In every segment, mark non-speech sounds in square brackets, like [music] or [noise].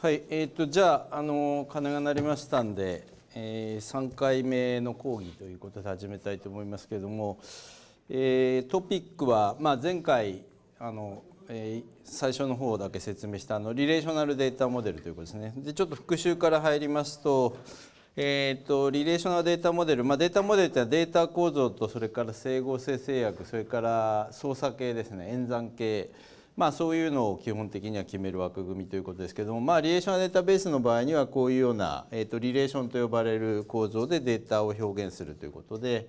はいえーと、じゃああの鐘が鳴りましたんで、えー、3回目の講義ということで始めたいと思いますけれども、えー、トピックは、まあ、前回あの、えー、最初の方だけ説明したあのリレーショナルデータモデルということですねでちょっと復習から入りますと,、えーと、とリレーショナルデータモデル、まあ、データモデルというのはデータ構造とそれから整合性制約それから操作系ですね演算系。まあ、そういうのを基本的には決める枠組みということですけども、まあ、リレーショナルデータベースの場合にはこういうような、えーと、リレーションと呼ばれる構造でデータを表現するということで、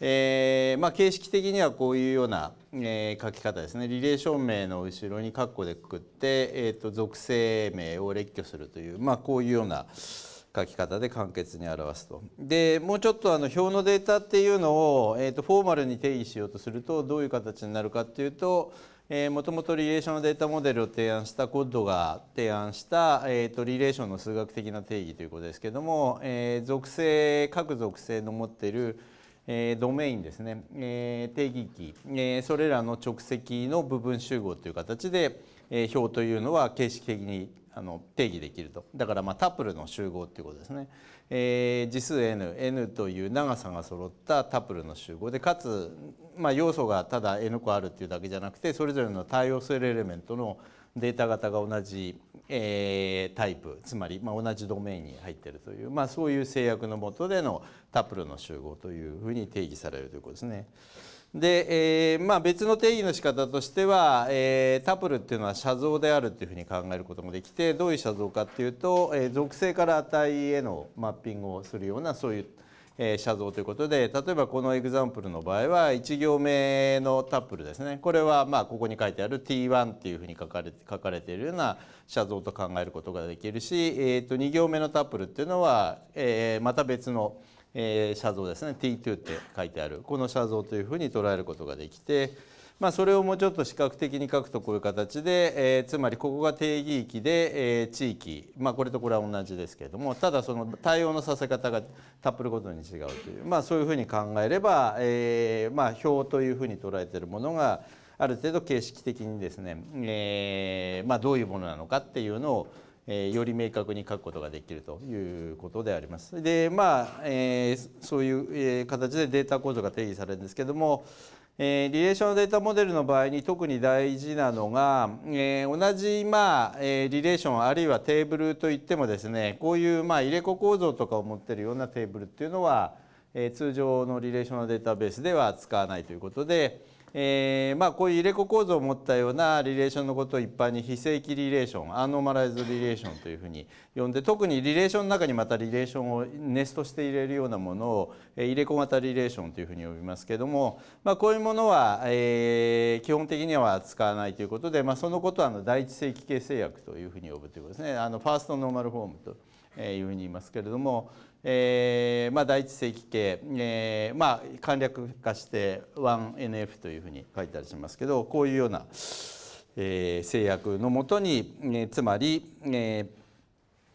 えーまあ、形式的にはこういうような、えー、書き方ですねリレーション名の後ろに括弧でくくって、えーと、属性名を列挙するという、まあ、こういうような書き方で簡潔に表すと。でもうちょっとあの表のデータっていうのを、えーと、とフォーマルに定義しようとするとどういう形になるかっていうとえー、もともとリレーションのデータモデルを提案したコッドが提案した、えーと、リレーションの数学的な定義ということですけども、えー、属性各属性の持っている、えー、ドメインですね、えー、定義器、えー、それらの直積の部分集合という形で、えー、表というのは形式的にあの定義できるとだからまあタプルの集合ということですね。えー、次数 n, n という長さが揃ったタプルの集合でかつ、まあ、要素がただ n 個あるっていうだけじゃなくてそれぞれの対応するエレメントのデータ型が同じ、えー、タイプつまり、まあ、同じドメインに入ってるという、まあ、そういう制約のもとでのタプルの集合というふうに定義されるということですね。で、えーまあ、別の定義の仕方としては、えー、タプルっていうのは写像であるっていうふうに考えることもできてどういう写像かっていうと、えー、属性から値へのマッピングをするようなそういう、えー、写像ということで例えばこのエグザンプルの場合は1行目のタプルですねこれはまあここに書いてある T1 っていうふうに書かれて書かれているような写像と考えることができるし、えー、と2行目のタプルっていうのは、えー、また別の、ええー、写像ですね T2 って書いてあるこの写像というふうに捉えることができて、まあ、それをもうちょっと視覚的に書くとこういう形で、えー、つまりここが定義域で、えー、地域、まあ、これとこれは同じですけれどもただその対応のさせ方がタップルごとに違うという、まあ、そういうふうに考えれば、えーまあ、表というふうに捉えているものがある程度形式的にですね、えーまあ、どういうものなのかっていうのをえー、より明確に書くことができるということであります。でまあ、えー、そういう形でデータ構造が定義されるんですけども、えー、リレーションデータモデルの場合に特に大事なのが、えー、同じ、まあえー、リレーションあるいはテーブルといってもですねこういう、まあ、入れ子構造とかを持っているようなテーブルっていうのは、えー、通常のリレーションデータベースでは使わないということで、えーまあ、こういう入れ子構造を持ったようなリレーションのことを一般に非正規リレーションアノマライズリレーションというふうに呼んで特にリレーションの中にまたリレーションをネストして入れるようなものを入れ子型リレーションというふうに呼びますけども、まあ、こういうものは、えー、基本的には使わないということで、まあ、そのことはあの第一正規形制約というふうに呼ぶということですねあのファーストノーマルフォームというふうに言いますけれども。えーまあ、第一世紀系、えーまあ、簡略化して 1NF というふうに書いたりしますけどこういうような、えー、制約のもとに、えー、つまり、え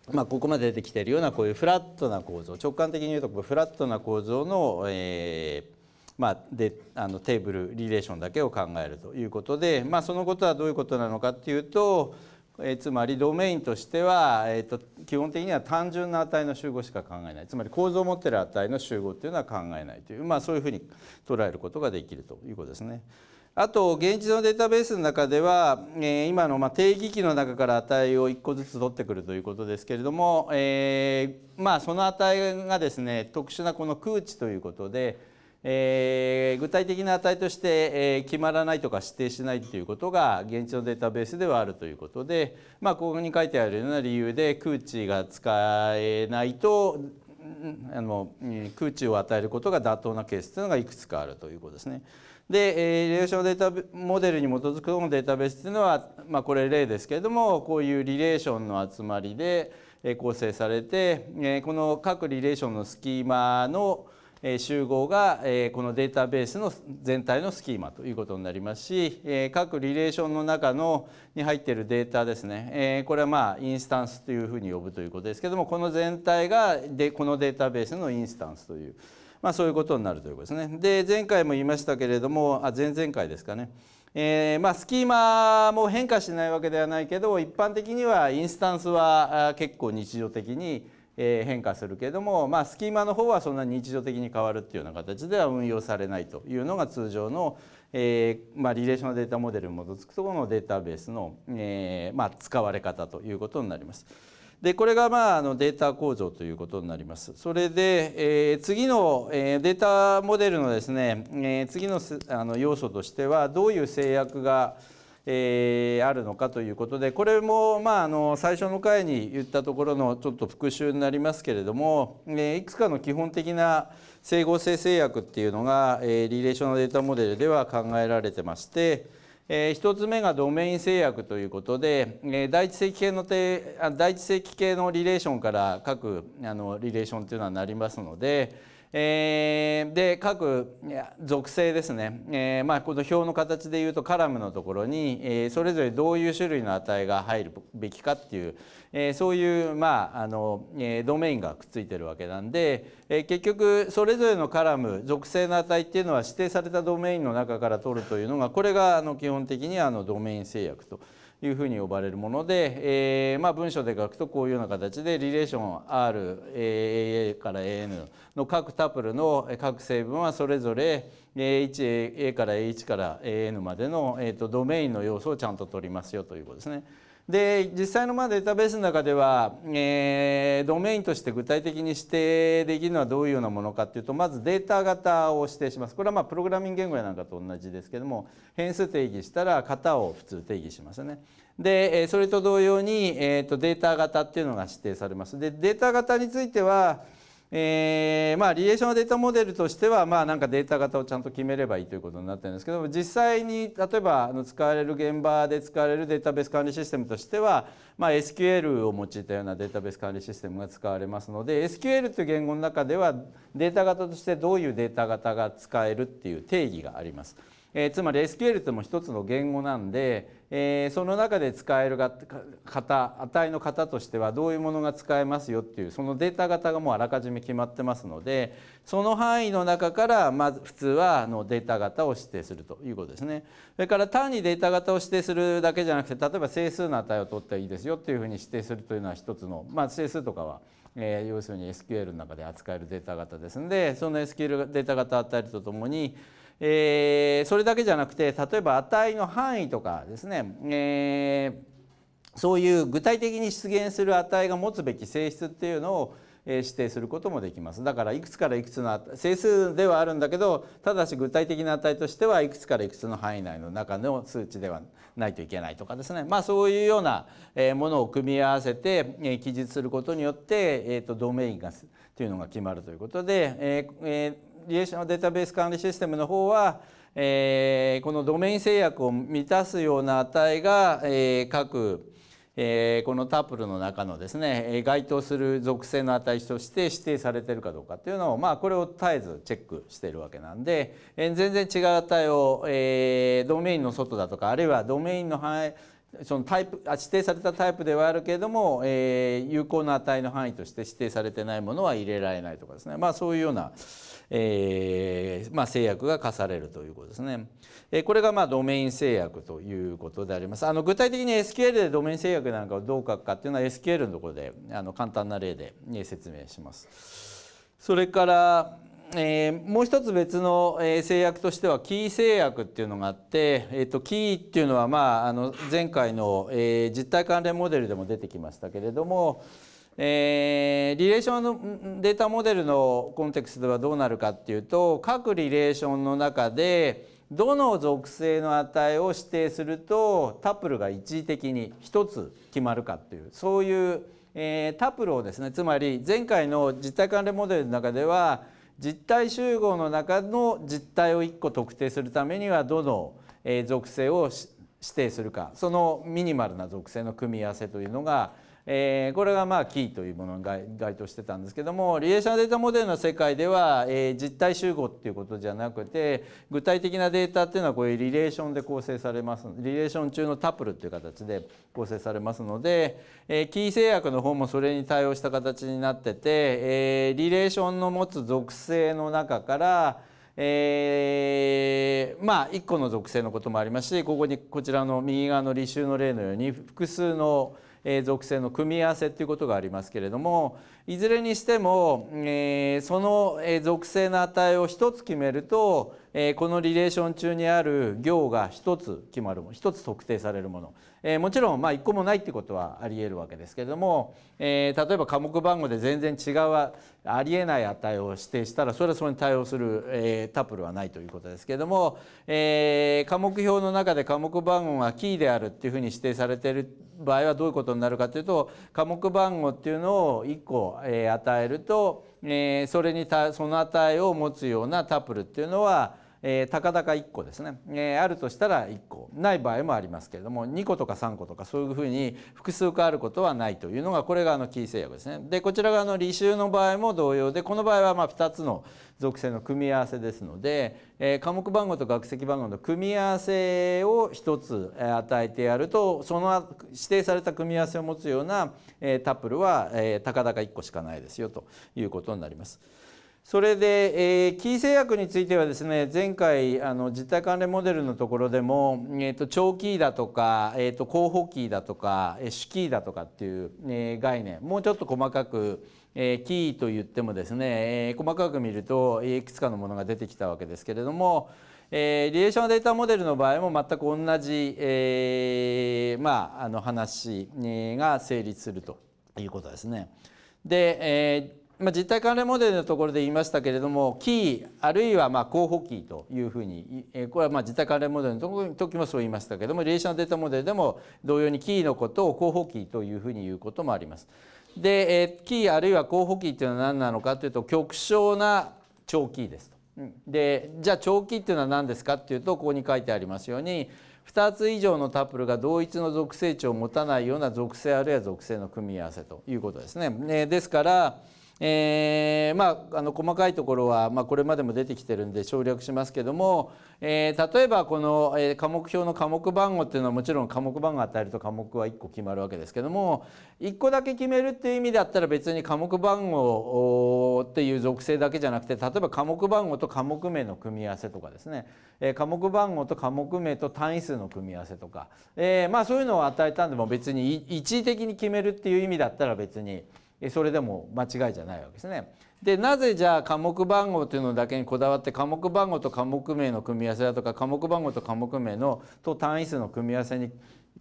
ーまあ、ここまで出てきているようなこういうフラットな構造直感的に言うとフラットな構造の、えーまあ、であのテーブルリレーションだけを考えるということで、まあ、そのことはどういうことなのかっていうとえつまりドメインとしては、えーと、基本的には単純な値の集合しか考えないつまり構造を持ってる値の集合っていうのは考えないという、まあ、そういうふうに捉えることができるということですね。あと現実のデータベースの中では、えー、今のまあ定義器の中から値を1個ずつ取ってくるということですけれども、えーまあ、その値がですね特殊なこの空値ということで。えー、具体的な値として、えー、決まらないとか指定しないということが現地のデータベースではあるということで、まあ、ここに書いてあるような理由で空値が使えないとあの空中を与えることが妥当なケースというのがいくつかあるということですね。で、えー、リレーションデータモデルに基づくのデータベースというのは、まあ、これ例ですけれどもこういうリレーションの集まりで構成されてこの各リレーションのスキーマの集合がこのデータベースの全体のスキーマということになりますし各リレーションの中のに入っているデータですねこれはまあインスタンスというふうに呼ぶということですけどもこの全体がでこのデータベースのインスタンスという、まあ、そういうことになるということですね。で前回も言いましたけれどもあ前々回ですかね。えーまあ、スキーマも変化しないわけではないけど一般的にはインスタンスは結構日常的にえ変化するけれども、まあ、スキーマの方はそんなに日常的に変わるっていうような形では運用されないというのが通常の、えー、まあ、リレーショナルデータモデルに基づくところのデータベースの、えー、まあ、使われ方ということになります。でこれがまああのデータ構造ということになります。それで、えー、次の、えデータモデルのですね、え次のすあの要素としてはどういう制約が、えー、あるのかということでこれも、まあ、あの最初の回に言ったところのちょっと復習になりますけれども、えー、いくつかの基本的な整合性制約っていうのが、えー、リレーショナルデータモデルでは考えられてまして、えー、1つ目がドメイン制約ということで、えー、第一性系の第一性系のリレーションから各あのリレーションというのはなりますので。えー、で各属性ですね、えーまあ、この表の形でいうとカラムのところに、えー、それぞれどういう種類の値が入るべきかっていう、えー、そういう、まああのえー、ドメインがくっついてるわけなんで、えー、結局それぞれのカラム属性の値っていうのは指定されたドメインの中から取るというのがこれがあの基本的にあのドメイン制約と。いうふうに呼ばれるもので、えーまあ、文章で書くとこういうような形でリレーション RAA から AN の各タプルの各成分はそれぞれ A1A から A1 から AN までの、えーとドメインの要素をちゃんと取りますよということですね。で実際のまあデータベースの中では、えー、ドメインとして具体的に指定できるのはどういうようなものかっていうとまずデータ型を指定しますこれはまあプログラミング言語やなんかと同じですけども変数定義したら型を普通定義しますね。でそれと同様に、えー、とデータ型っていうのが指定されます。でデータ型についてはえー、まあリレーションデータモデルとしてはまあなんかデータ型をちゃんと決めればいいということになってるんですけど実際に例えばあの使われる現場で使われるデータベース管理システムとしてはまあ SQL を用いたようなデータベース管理システムが使われますので SQL という言語の中ではデータ型としてどういうデータ型が使えるっていう定義があります。えー、つまり SQL っても一つの言語なんで、えー、その中で使える型値の型としてはどういうものが使えますよっていうそのデータ型がもうあらかじめ決まってますのでその範囲の中からまず普通はあのデータ型を指定するということですね。それから単にデータ型を指定するだけじゃなくて例えば整数の値を取ったらいいですよっていうふうに指定するというのは一つの、まあ、整数とかはえー、要するに SQL の中で扱えるデータ型ですのでその SQL データ型を与えるとともにえー、それだけじゃなくて例えば値の範囲とかですね、えー、そういう具体的に出現する値が持つべき性質っていうのを指定することもできますだからいくつからいくつの整数ではあるんだけどただし具体的な値としてはいくつからいくつの範囲内の中の数値ではないといけないとかですねまあそういうようなものを組み合わせて記述することによって、えー、とドメインがというのが決まるということで、えーえーリエーショナルデータベース管理システムの方は、えー、このドメイン制約を満たすような値が、えー、各、えー、このタップルの中のですね該当する属性の値として指定されてるかどうかっていうのを、まあ、これを絶えずチェックしているわけなんで、えー、全然違う値を、えー、ドメインの外だとかあるいはドメインの範囲そのタイプ指定されたタイプではあるけれども、えー、有効な値の範囲として指定されてないものは入れられないとかですねまあそういうようなえーまあ、制約が課されるということですね。えー、これがまあドメイン制約ということであります。あの具体的に SQL でドメイン制約なんかをどう書くかっていうのは SQL のところであの簡単な例で説明します。それから、えー、もう一つ別の、え制約としてはキー制約っていうのがあって、えーと、とキーっていうのは、まあ、あの前回の、えー、実体関連モデルでも出てきましたけれども、えー、リレーションデータモデルのコンテクストではどうなるかっていうと各リレーションの中でどの属性の値を指定するとタプルが一時的に1つ決まるかっていうそういう、えー、タプルをですねつまり前回の実体関連モデルの中では実体集合の中の実体を1個特定するためにはどの、え属性を指定するかそのミニマルな属性の組み合わせというのがえー、これがまあキーというものに該当してたんですけどもリレーショナルデータモデルの世界では、えー、実体集合っていうことじゃなくて具体的なデータっていうのはこういうリレーションで構成されますリレーション中のタプルっていう形で構成されますので、えー、キー制約の方もそれに対応した形になってて、えー、リレーションの持つ属性の中からえー、まあ1個の属性のこともありますしここにこちらの右側の履修の例のように複数の属性の組み合わせっていうことがありますけれどもいずれにしてもその属性の値を1つ決めるとこのリレーション中にある行が1つ決まるもの1つ特定されるものえー、もちろんまあ1個もないってことはありえるわけですけれども、えー、例えば科目番号で全然違うありえない値を指定したらそれはそれに対応する、えー、タプルはないということですけれども、えー、科目表の中で科目番号がキーであるっていうふうに指定されている場合はどういうことになるかというと科目番号っていうのを1個、えー、与えると、えー、それにたその値を持つようなタプルっていうのはえたかだか1個ですね、えあるとしたら1個ない場合もありますけれども2個とか3個とかそういうふうに複数個あることはないというのがこれがあのキー制約ですね。でこちら側の履修の場合も同様でこの場合はまあ2つの属性の組み合わせですので、え科目番号と学籍番号の組み合わせを1つ与えてやるとその指定された組み合わせを持つような、えタップルは、え々たかだか1個しかないですよということになります。それで、えー、キー製薬についてはですね前回あの実体関連モデルのところでも、えーと、長期だとか、えーと、と候補キーだとか主キーだとかっていう、えー、概念もうちょっと細かく、えー、キーと言ってもですね、えー、細かく見るといくつかのものが出てきたわけですけれども、えー、リレーションデータモデルの場合も全く同じ、えーまあ、あの話が成立するということですね。で、えーまあ、実体関連モデルのところで言いましたけれどもキーあるいはま候補キーというふうにこれはま実体関連モデルの時もそう言いましたけどもリレーショルデータモデルでも同様にキーのことを候補キーというふうに言うこともあります。でキーあるいは候補キーというのは何なのかというと極小な長キーですと。でじゃあ長期っていうのは何ですかっていうとここに書いてありますように2つ以上のタップルが同一の属性値を持たないような属性あるいは属性の組み合わせということですね。ですからえー、まあ、あの細かいところは、まあ、これまでも出てきてるんで省略しますけども、えー、例えばこの、えー、科目表の科目番号っていうのはもちろん科目番号を与えると科目は1個決まるわけですけども1個だけ決めるっていう意味だったら別に科目番号っていう属性だけじゃなくて例えば科目番号と科目名の組み合わせとかですね、えー、科目番号と科目名と単位数の組み合わせとか、えー、まあそういうのを与えたんでも別に一時的に決めるっていう意味だったら別に。それでも間違いじゃないわけですね。でなぜじゃあ科目番号というのだけにこだわって科目番号と科目名の組み合わせだとか科目番号と科目名のと単位数の組み合わせにっ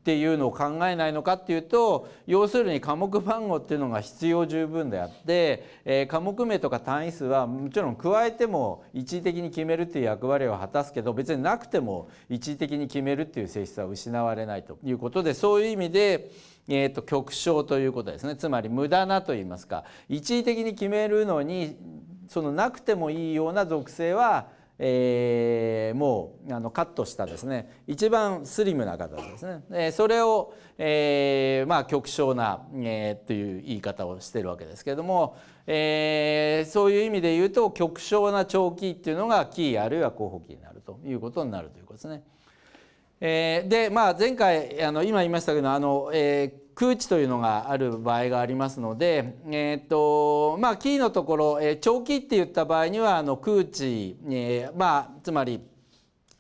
ていうのを考えないのかっていうと要するに科目番号っていうのが必要十分であって、えー、科目名とか単位数はもちろん加えても一時的に決めるっていう役割を果たすけど別になくても一時的に決めるっていう性質は失われないということでそういう意味で。えーと、極小ということですねつまり無駄なといいますか一時的に決めるのにそのなくてもいいような属性はえー、もうあのカットしたですね一番スリムな形ですね、えー、それを、えー、まあ、極小な、えー、という言い方をしてるわけですけれども、えそういう意味で言うと極小な長期っていうのがキーあるいは候補キーになるということになるということですね。えー、で、まあ、前回あの今言いましたけどあの、えー、空地というのがある場合がありますので、えーとまあ、キーのところ、えー、長期って言った場合にはあの空地、えーまあ、つまり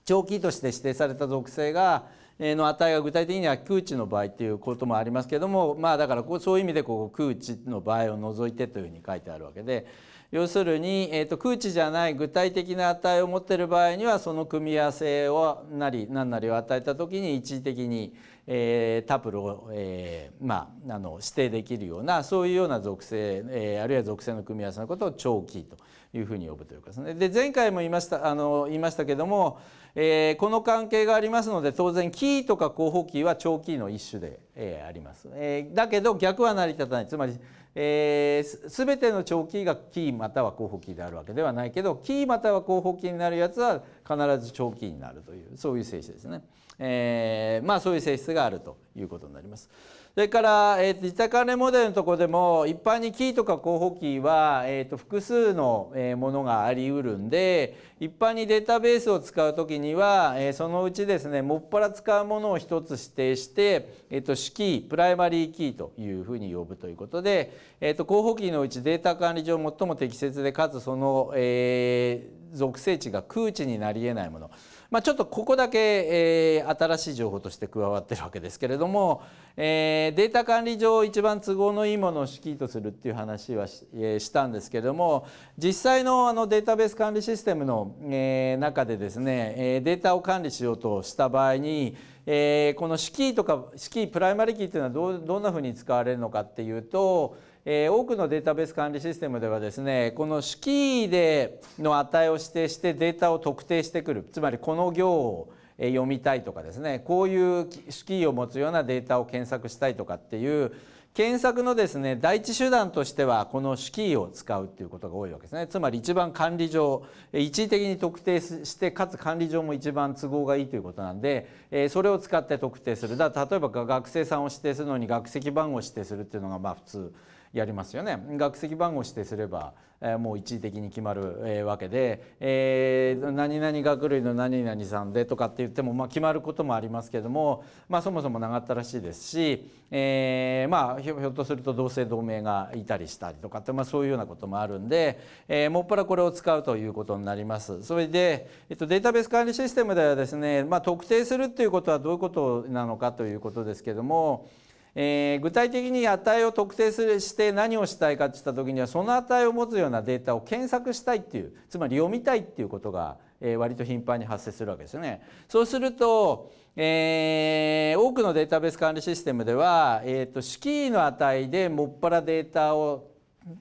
長期として指定された属性がの値が具体的には空地の場合っていうこともありますけどもまあだからこうそういう意味でここ空地の場合を除いてというふうに書いてあるわけで。要するに、えーと、空知じゃない具体的な値を持っている場合にはその組み合わせをなり何なりを与えた時に一時的に、えー、タプルを、えーまあ、あの指定できるようなそういうような属性、えー、あるいは属性の組み合わせのことを長期というふうに呼ぶということですね。で前回も言いましたあの言いましたけども、えー、この関係がありますので当然キーとか候補キーは長期の一種で、えー、あります。えー、だけど逆は成り立たないつまりえー、全ての長期がキーまたは候補キーであるわけではないけどキーまたは候補キーになるやつは必ず長期になるというそういう性質ですね、えー、まあそういう性質があるということになります。それから、えー、自宅連モデルのところでも一般にキーとか候補キーは、えー、と複数のものがありうるんで一般にデータベースを使う時には、えー、そのうちですねもっぱら使うものを一つ指定して、えー、と主キープライマリーキーというふうに呼ぶということで、えー、と候補キーのうちデータ管理上最も適切でかつその、えー、属性値が空値になり得ないものまあ、ちょっとここだけ、えー、新しい情報として加わってるわけですけれども、えー、データ管理上一番都合のいいものを指揮とするっていう話はし,、えー、したんですけれども実際のあのデータベース管理システムの、えー、中でですね、えー、データを管理しようとした場合に、えー、この式とか式プライマリキーっていうのはどうどんなふうに使われるのかっていうとえ多くのデータベース管理システムではですねこの式での値を指定してデータを特定してくるつまりこの行を読みたいとかですねこういう式を持つようなデータを検索したいとかっていう検索のですね第一手段としてはこの式を使うっていうことが多いわけですねつまり一番管理上一時的に特定してかつ管理上も一番都合がいいということなんでそれを使って特定するだ例えば学生さんを指定するのに学籍番号を指定するっていうのがまあ普通やりますよね学籍番号指定すれば、えもう一時的に決まる、えわけで、えー、何々学類の何々さんでとかって言っても、まあ、決まることもありますけども、まあ、そもそも長ったらしいですし、えー、まあひょっとすると同姓同名がいたりしたりとかって、まあ、そういうようなこともあるんで、えー、もっぱらこれを使うということになります。それで、えっと、データベース管理システムではですね、まあ、特定するっていうことはどういうことなのかということですけどもえー、具体的に値を特定するして何をしたいかっていった時にはその値を持つようなデータを検索したいっていうつまり読みたいっていうことが、えー、割と頻繁に発生するわけですよね。そうすると、えー、多くのデータベース管理システムでは、えーと、式の値でもっぱらデータを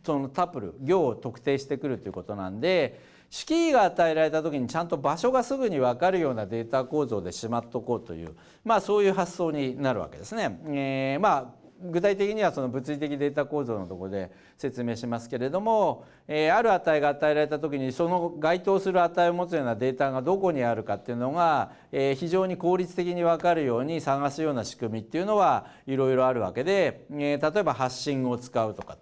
そのタプル行を特定してくるということなんで式位が与えられた時にちゃんと場所がすぐに分かるようなデータ構造でしまっとこうという、まあ、そういう発想になるわけですね。えー、まあ具体的にはその物理的データ構造のところで説明しますけれども、えー、ある値が与えられた時にその該当する値を持つようなデータがどこにあるかっていうのが、えー、非常に効率的に分かるように探すような仕組みっていうのはいろいろあるわけで、えー、例えば発信を使うとか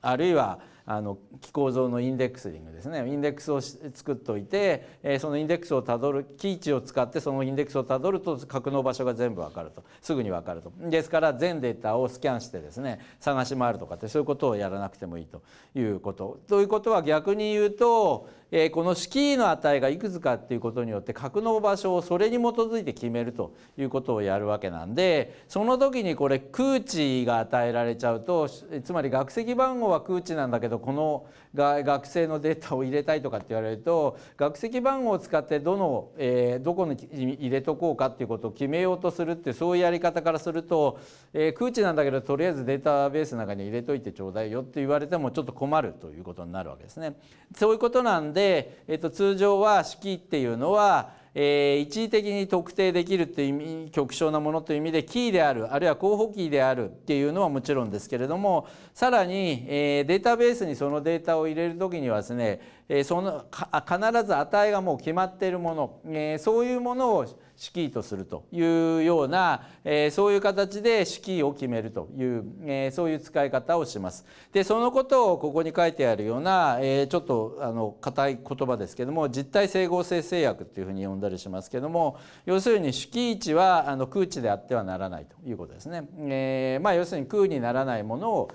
あるいはあの気構造のインデックスリングですねインデックスを作っといて、えー、そのインデックスをたどるキー値を使ってそのインデックスをたどると格納場所が全部わかるとすぐにわかるとですから全データをスキャンしてですね探し回るとかってそういうことをやらなくてもいいということ。ということは逆に言うとえこの式の値がいくつかっていうことによって格納場所をそれに基づいて決めるということをやるわけなんでその時にこれ空値が与えられちゃうとつまり学籍番号は空値なんだけどこの学生のデータを入れたいとかって言われると学籍番号を使ってどの、えどこに入れとこうかっていうことを決めようとするってそういうやり方からすると、え空値なんだけどとりあえずデータベースの中に入れといてちょうだいよって言われてもちょっと困るということになるわけですね。そういうことなんでで、えっと、通常は式っていうのは、えー、一時的に特定できるという意味極小なものという意味でキーであるあるいは候補キーであるっていうのはもちろんですけれどもさらに、えー、データベースにそのデータを入れる時にはですね、えー、その必ず値がもう決まっているもの、えー、そういうものを死期とするというような、えー、そういう形で死期を決めるという、えー、そういう使い方をします。でそのことをここに書いてあるような、えー、ちょっとあの硬い言葉ですけども実体整合性制約というふうに呼んだりしますけども要するに主期値はあの空地であってはならないということですね。えーまあ、要するに空にならないものを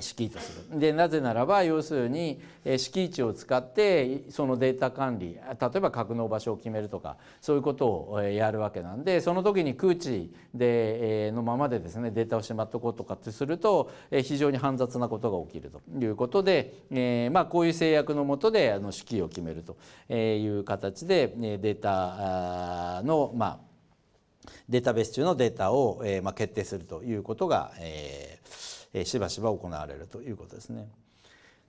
敷地とするでなぜならば要するに敷地を使ってそのデータ管理例えば格納場所を決めるとかそういうことをやるわけなんでその時に空地でのままでですねデータをしまっとこうとかってすると非常に煩雑なことが起きるということで、えまあ、こういう制約のもとであの敷を決めるという形でデータのまあデータベース中のデータを、えま決定するということが、えーえしばしば行われるということですね。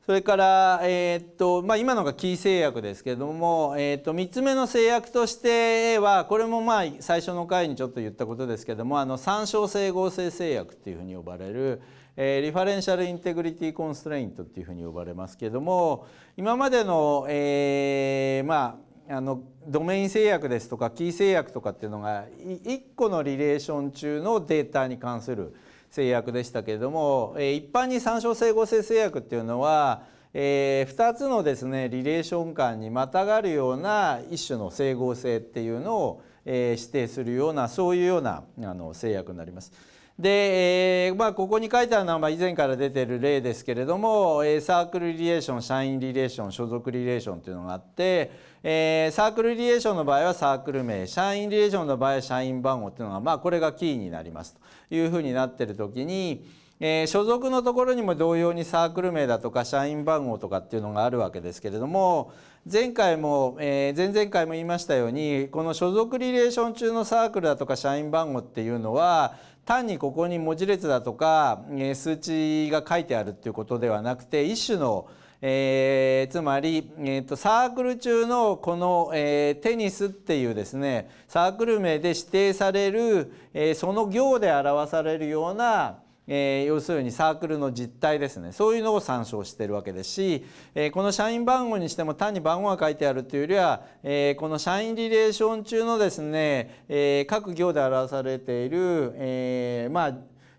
それから、えー、っとまあ、今のがキー制約ですけれども、えー、っと3つ目の制約としてはこれもまあ最初の回にちょっと言ったことですけどもあの参照整合性制約っていうふうに呼ばれる、えー、リファレンシャル・インテグリティ・コンストレイントっていうふうに呼ばれますけれども今までの,、えーまあ、あのドメイン制約ですとかキー制約とかっていうのが1個のリレーション中のデータに関する製薬でしたけれども、え一般に参照整合性製薬っていうのは、えー、2つのですねリレーション間にまたがるような一種の整合性っていうのを、えー、指定するようなそういうようなあの制約になります。で、えーまあ、ここに書いてあるのは以前から出てる例ですけれども、えー、サークルリレーション社員リレーション所属リレーションというのがあって、えー、サークルリレーションの場合はサークル名社員リレーションの場合は社員番号というのが、まあ、これがキーになりますと。いうふうになってる時に、えー、所属のところにも同様にサークル名だとか社員番号とかっていうのがあるわけですけれども前回も、えー、前々回も言いましたようにこの所属リレーション中のサークルだとか社員番号っていうのは単にここに文字列だとか、え数値が書いてあるっていうことではなくて一種のえー、つまり、えーと、サークル中のこの、えー、テニスっていうですねサークル名で指定される、えー、その行で表されるようなえー、要するにサークルの実態ですねそういうのを参照してるわけですし、えー、この社員番号にしても単に番号が書いてあるというよりは、えー、この社員リレーション中のですね、え各行で表されている、えまあ、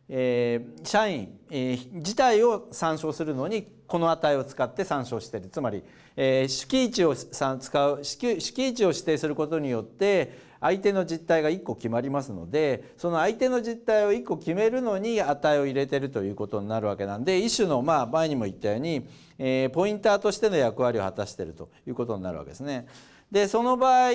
え社員、え自体を参照するのにこの値を使って参照しているつまり、えー、式位置を使う式式位置を指定することによって相手の実態が1個決まりますのでその相手の実態を1個決めるのに値を入れてるということになるわけなんで一種のまあ前にも言ったように、えー、ポインターとしての役割を果たしてるということになるわけですね。でその場合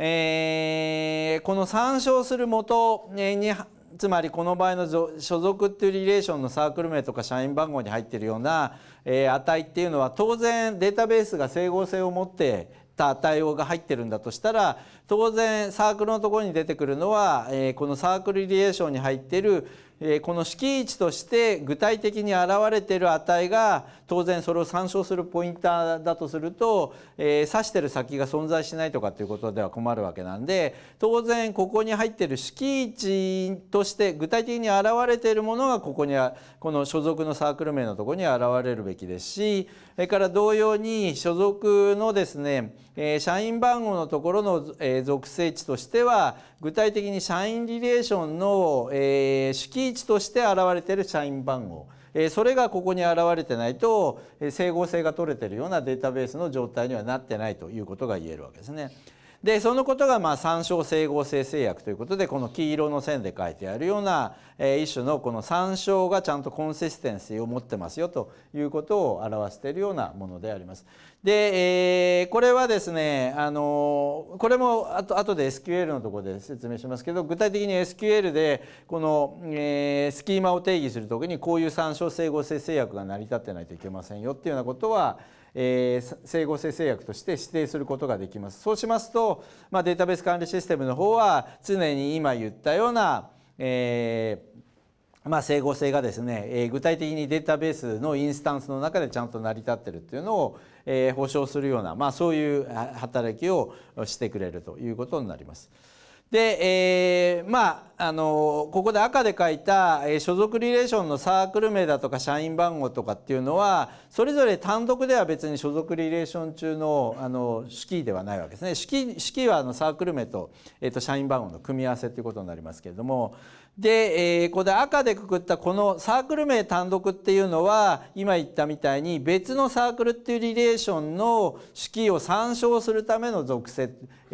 えー、この参照する元につまりこの場合の所属っていうリレーションのサークル名とか社員番号に入ってるような、え値っていうのは当然データベースが整合性を持ってた値が入ってるんだとしたら当然サークルのところに出てくるのは、えこのサークルリレーションに入ってる、えこの式位置として具体的に現れてる値が当然それを参照するポインターだとすると、えー、指してる先が存在しないとかっていうことでは困るわけなんで当然ここに入ってる敷地として具体的に現れているものがここにはこの所属のサークル名のとこに現れるべきですしそれから同様に所属のですね、えー、社員番号のところの、え属性値としては具体的に社員リレーションの、えー、敷地として現れている社員番号それがここに現れてないと整合性が取れてるようなデータベースの状態にはなってないということが言えるわけですね。でそのことがまあ参照整合性制約ということでこの黄色の線で書いてあるような、え一種のこの参照がちゃんとコンシステンシーを持ってますよということを表しているようなものであります。で、えー、これはですね、あのこれもあとあとで SQL のところで説明しますけど具体的に SQL でこの、えー、スキーマを定義するときにこういう参照整合性制約が成り立ってないといけませんよっていうようなことは、えー、整合性制約として指定することができます。そうしますと、まあ、データベース管理システムの方は常に今言ったような、えー、まあ、整合性がですね、えー、具体的にデータベースのインスタンスの中でちゃんと成り立ってるっていうのを、えー、保証するような、まあ、そういう働きをしてくれるということになります。で、えー、まああのここで赤で書いた、えー、所属リレーションのサークル名だとか社員番号とかっていうのはそれぞれ単独では別に所属リレーション中のあの式ではないわけですね式式はあのサークル名と,、えーと、と社員番号の組み合わせということになりますけれどもで、えー、ここで赤でくくったこのサークル名単独っていうのは今言ったみたいに別のサークルっていうリレーションの式を参照するための属性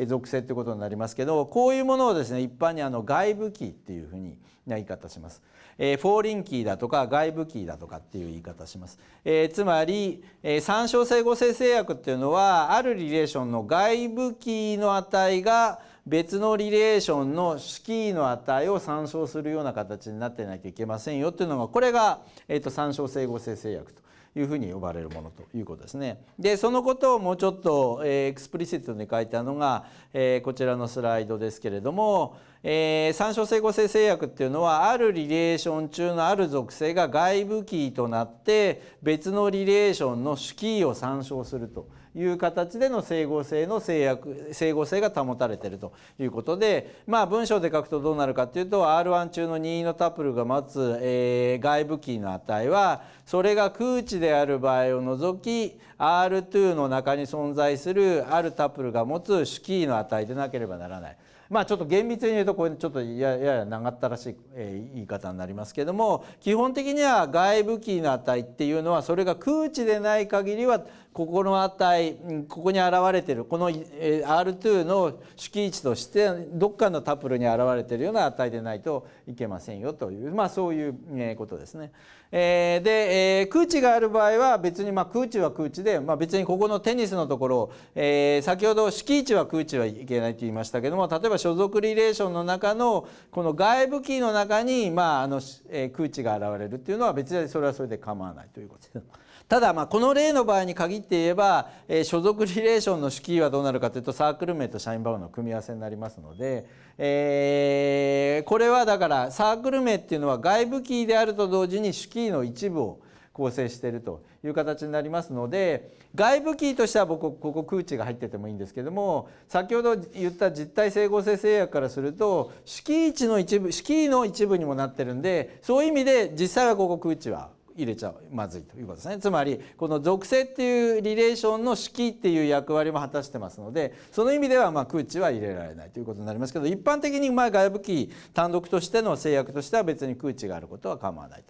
属性ってことになりますけどこういうものをですね一般にあの外部キーっていうふうに言い方します。えー、フォーリンキーだとか外部キーだとかっていう言い方します、えー、つまり、えー、参照整合生成約っていうのはあるリレーションの外部キーの値が別のリレーションの式の値を参照するような形になってなきゃいけませんよっていうのがこれが、えー、と参照整合性制約というふうに呼ばれるものということですね。でそのことをもうちょっと、えー、エクスプリシットに書いたのが、えー、こちらのスライドですけれども、えー、参照整合性制約っていうのはあるリレーション中のある属性が外部キーとなって別のリレーションの主キーを参照すると。いう形での整合性の制約整合性が保たれているということで、まあ、文章で書くとどうなるかというと R1 中の任意のタプルが持つ、えー、外部キーの値はそれが空値である場合を除き R2 の中に存在するあるタプルが持つ主キーの値でなければならない。まあ、ちょっと厳密に言うとこれちょっとやや長ったらしい、え言い方になりますけども基本的には外部キーの値っていうのはそれが空値でない限りはここの値ここに現れてるこの R2 の式値としてどっかのタプルに現れてるような値でないといけませんよというまあそういうことですね。えで、え空地がある場合は別にまあ空地は空地で、まあ、別にここのテニスのところえー、先ほど位値は空地はいけないと言いましたけども例えば所属リレーションの中のこの外部キーの中に、まああのえー、空地が現れるっていうのは別にそれはそれで構わないということです。ただまあこの例の場合に限って言えば、えー、所属リレーションの式はどうなるかというとサークル名と社員番号の組み合わせになりますので、えー、これはだからサークル名っていうのは外部キーであると同時に主キの一部を構成しているという形になりますので外部キーとしては僕ここ空地が入っててもいいんですけども先ほど言った実体整合性制約からすると式位置の一部式の一部にもなってるんでそういう意味で実際はここ空地は入れちゃまずいということですねつまりこの属性っていうリレーションの式っていう役割も果たしてますのでその意味ではま空知は入れられないということになりますけど一般的にま外部キー単独としての制約としては別に空知があることは構わない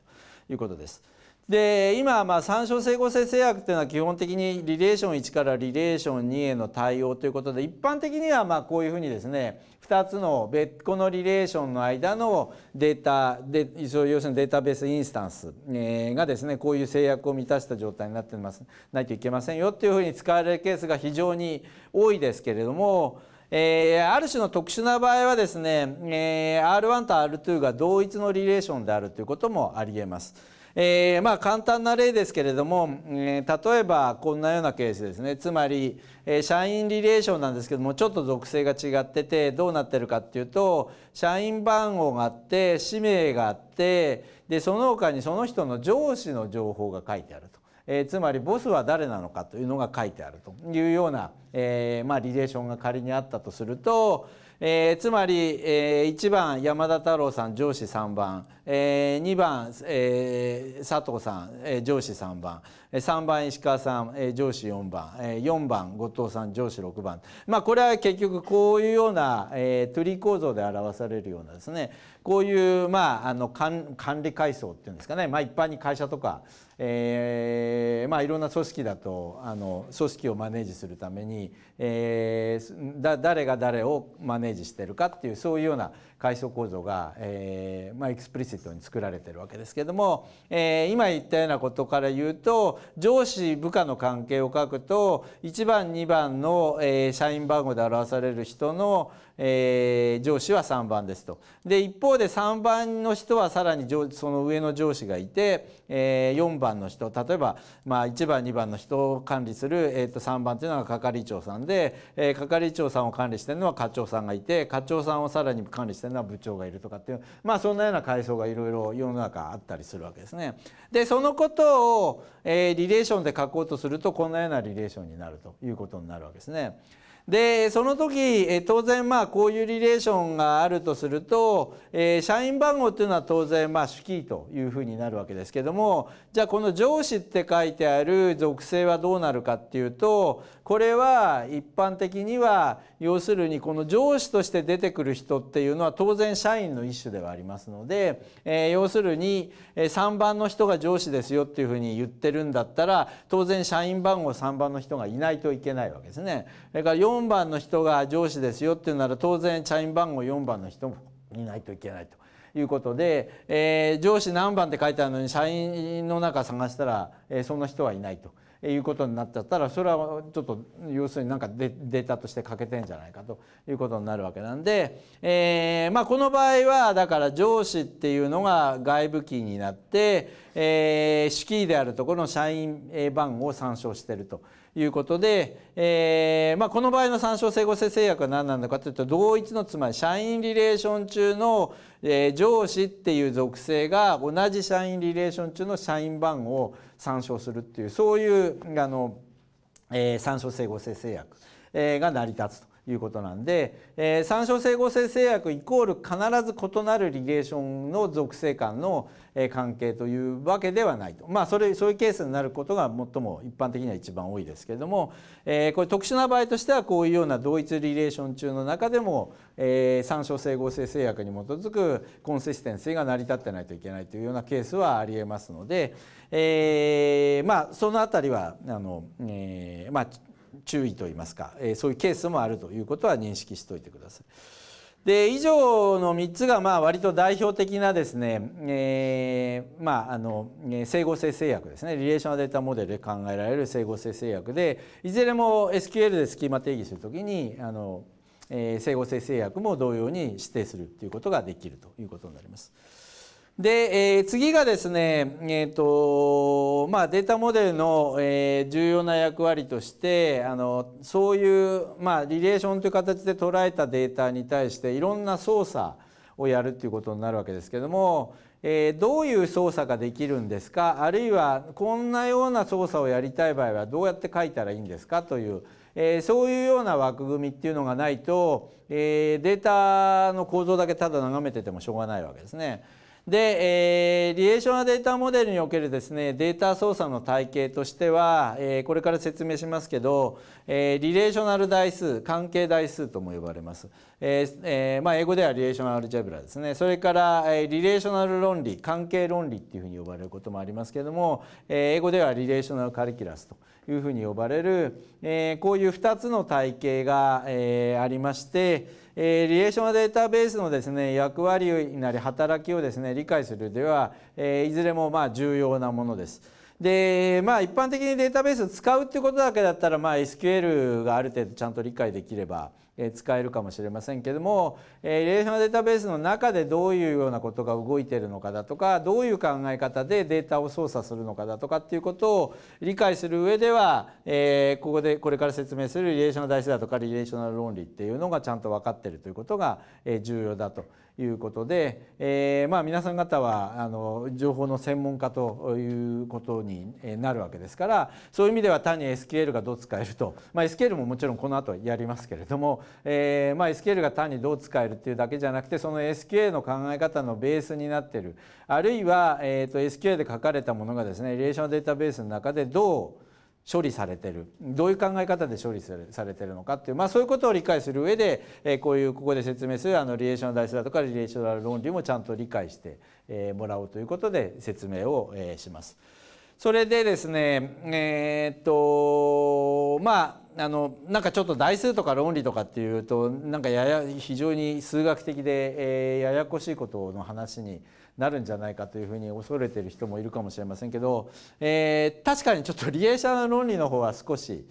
ということです。で今まあ参照整合性制約というのは基本的にリレーション1からリレーション2への対応ということで一般的にはまあこういうふうにですね2つの別個のリレーションの間のデータで要するにデータベースインスタンスがですねこういう制約を満たした状態になってますないといけませんよっていうふうに使われるケースが非常に多いですけれども。えー、ある種の特殊な場合はですね、えー、R1 と R2 が同一のリレーションであるということもありえます。えー、まあ簡単な例ですけれども、えー、例えばこんなようなケースですねつまり、えー、社員リレーションなんですけどもちょっと属性が違っててどうなってるかっていうと社員番号があって氏名があってでその他にその人の上司の情報が書いてあると。えー、つまりボスは誰なのかというのが書いてあるというような、えーまあ、リレーションが仮にあったとすると、えー、つまり、えー、1番山田太郎さん上司3番えー、2番、えー、佐藤さん、えー、上司3番3番石川さん、えー、上司4番、えー、4番後藤さん上司6番まあこれは結局こういうような、えー、トゥリー構造で表されるようなですねこういう、まあ、あの管理階層っていうんですかね、まあ、一般に会社とか、えーまあ、いろんな組織だとあの組織をマネージするために、えー、だ誰が誰をマネージしてるかっていうそういうような階層構造が、えーまあ、エクスプリシットに作られてるわけですけれども、えー、今言ったようなことから言うと上司部下の関係を書くと1番2番の、えー、社員番号で表される人の、えー、上司は3番ですと。で一方で3番の人はさらにその上の上司がいて、えー、4番の人例えば、まあ、1番2番の人を管理する、えー、と3番というのが係長さんで、えー、係長さんを管理してるのは課長さんがいて課長さんをさらに管理してるのは部長がいるとかっていう、まあ、そんなような階層がいろいろ世の中あったりするわけですね。でそのことを、えー、リレーションで書こうとするとこんなようなリレーションになるということになるわけですね。でその時当然まあこういうリレーションがあるとすると、え社員番号というのは当然まあ主キーというふうになるわけですけどもじゃあこの上司って書いてある属性はどうなるかっていうとこれは一般的には要するにこの上司として出てくる人っていうのは当然社員の一種ではありますので、えー、要するに3番の人が上司ですよっていうふうに言ってるんだったら当然社員番号3番の人がいないといけないわけですね。それから4番の人が上司ですよっていうなら当然社員番号4番の人もいないといけないと。いうことで、えー、上司何番って書いてあるのに社員の中探したら、えー、その人はいないということになっちゃったらそれはちょっと要するになんかデータとして欠けてんじゃないかということになるわけなんで、えー、まあ、この場合はだから上司っていうのが外部キーになって、えー、式であるところの社員番号を参照してると。いうことで、えーまあ、この場合の参照整合性制約は何なのかというと同一のつまり社員リレーション中の、えー、上司っていう属性が同じ社員リレーション中の社員番号を参照するっていうそういうあの、えー、参照整合性制約、えが成り立つと。いうことなんで、えー、参照整合性制約イコール必ず異なるリレーションの属性間のえ関係というわけではないとまあそれそういうケースになることが最も一般的には一番多いですけれども、えー、これ特殊な場合としてはこういうような同一リレーション中の中でも、えー、参照整合性制約に基づくコンシステンシーが成り立ってないといけないというようなケースはありえますので、えー、まあその辺りはあの、えー、まあ注意といいますか、えー、そういうケースもあるということは認識しておいてください。で以上の3つがまあ割と代表的なですね、えー、まああの整合性制約ですねリレーショナルデータモデルで考えられる整合性制約でいずれも SQL でスキーマ定義するときにあの、えー、整合性制約も同様に指定するということができるということになります。で、えー、次がですね、えーとまあ、データモデルの、えー、重要な役割としてあのそういう、まあ、リレーションという形で捉えたデータに対していろんな操作をやるっていうことになるわけですけども、えー、どういう操作ができるんですかあるいはこんなような操作をやりたい場合はどうやって書いたらいいんですかという、えー、そういうような枠組みっていうのがないと、えー、データの構造だけただ眺めててもしょうがないわけですね。で、えー、リレーショナルデータモデルにおけるですねデータ操作の体系としては、えー、これから説明しますけど、えー、リレーショナル代数関係代数とも呼ばれます、えーえーまあ、英語ではリレーショナルアルジャブラですねそれから、えー、リレーショナル論理関係論理っていうふうに呼ばれることもありますけれども、えー、英語ではリレーショナルカリキュラスと。いうふうに呼ばれる、えー、こういう2つの体系が、えー、ありまして、えー、リレーショナルデータベースのですね役割なり働きをですね理解するでは、えー、いずれもまあ重要なものです。でまあ、一般的にデータベースを使うってことだけだったら、まあ、SQL がある程度ちゃんと理解できれば使えるかもしれませんけどもリレーショナルデータベースの中でどういうようなことが動いているのかだとかどういう考え方でデータを操作するのかだとかっていうことを理解する上ではここでこれから説明するリレーショナル代数だとかリレーショナル論理っていうのがちゃんと分かってるということが重要だということで、えー、まあ皆さん方はあの情報の専門家ということになるわけですからそういう意味では単に SQL がどう使えると、まあ、SQL ももちろんこの後やりますけれども、えー、まあ SQL が単にどう使えるっていうだけじゃなくてその SQL の考え方のベースになっているあるいは、えー、と SQL で書かれたものがですねリレーションデータベースの中でどう処理されてるどういう考え方で処理されてるのかっていう、まあ、そういうことを理解する上で、えー、こういうここで説明するあのリレーション代数だとかリレーショナル論理もちゃんと理解して、えー、もらおうということで説明を、えー、します。それでですねえー、っとまああのなんかちょっと代数とか論理とかっていうとなんかやや非常に数学的で、えー、ややこしいことの話になるんじゃないかというふうに恐れてる人もいるかもしれませんけど、えー、確かにちょっと理営者の論理の方は少し、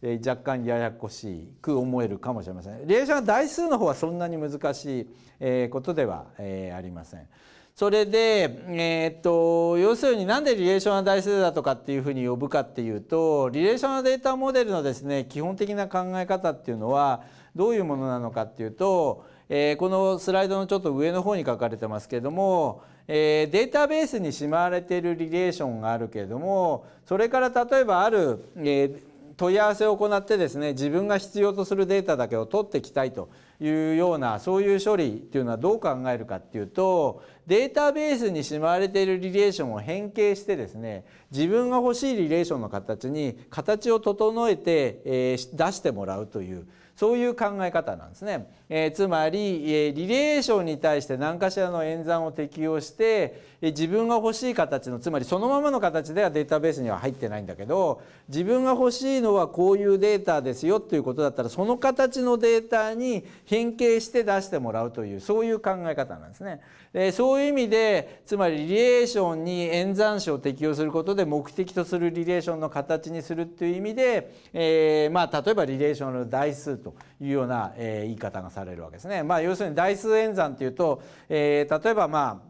えー、若干ややこしく思えるかもしれません。理営者の台数の方はそんなに難しい、えー、ことでは、えー、ありません。それで、えー、っと要するになんでリレーショナル代数だとかっていうふうに呼ぶかっていうとリレーショナルデータモデルのですね基本的な考え方っていうのはどういうものなのかっていうとえー、このスライドのちょっと上の方に書かれてますけども、えー、データベースにしまわれているリレーションがあるけれどもそれから例えばある、えー、問い合わせを行ってですね自分が必要とするデータだけを取ってきたいというようなそういう処理っていうのはどう考えるかっていうとデータベースにしまわれているリレーションを変形してですね自分が欲しいリレーションの形に形を整えて、えー、出してもらうというそういう考え方なんですね。えー、つまり、えー、リレーションに対して何かしらの演算を適用して、えー、自分が欲しい形のつまりそのままの形ではデータベースには入ってないんだけど自分が欲しいのはこういうデータですよということだったらその形のデータに変形して出してもらうというそういう考え方なんですね。でそういう意味でつまりリレーションに演算子を適用することで目的とするリレーションの形にするっていう意味で、えー、まあ例えばリレーションの台数というような、えー、言い方がされされるわけですね。まあ、要するに代数演算っていうと、えー、例えばま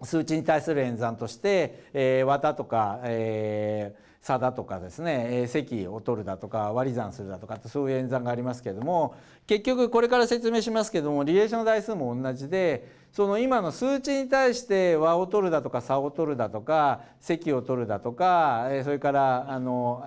あ数値に対する演算として、えー、和だとか、えー、差だとかですね積を取るだとか割り算するだとかってそういう演算がありますけれども結局これから説明しますけどもリレーションの代数も同じでその今の数値に対して和を取るだとか差を取るだとか積を取るだとかそれからあの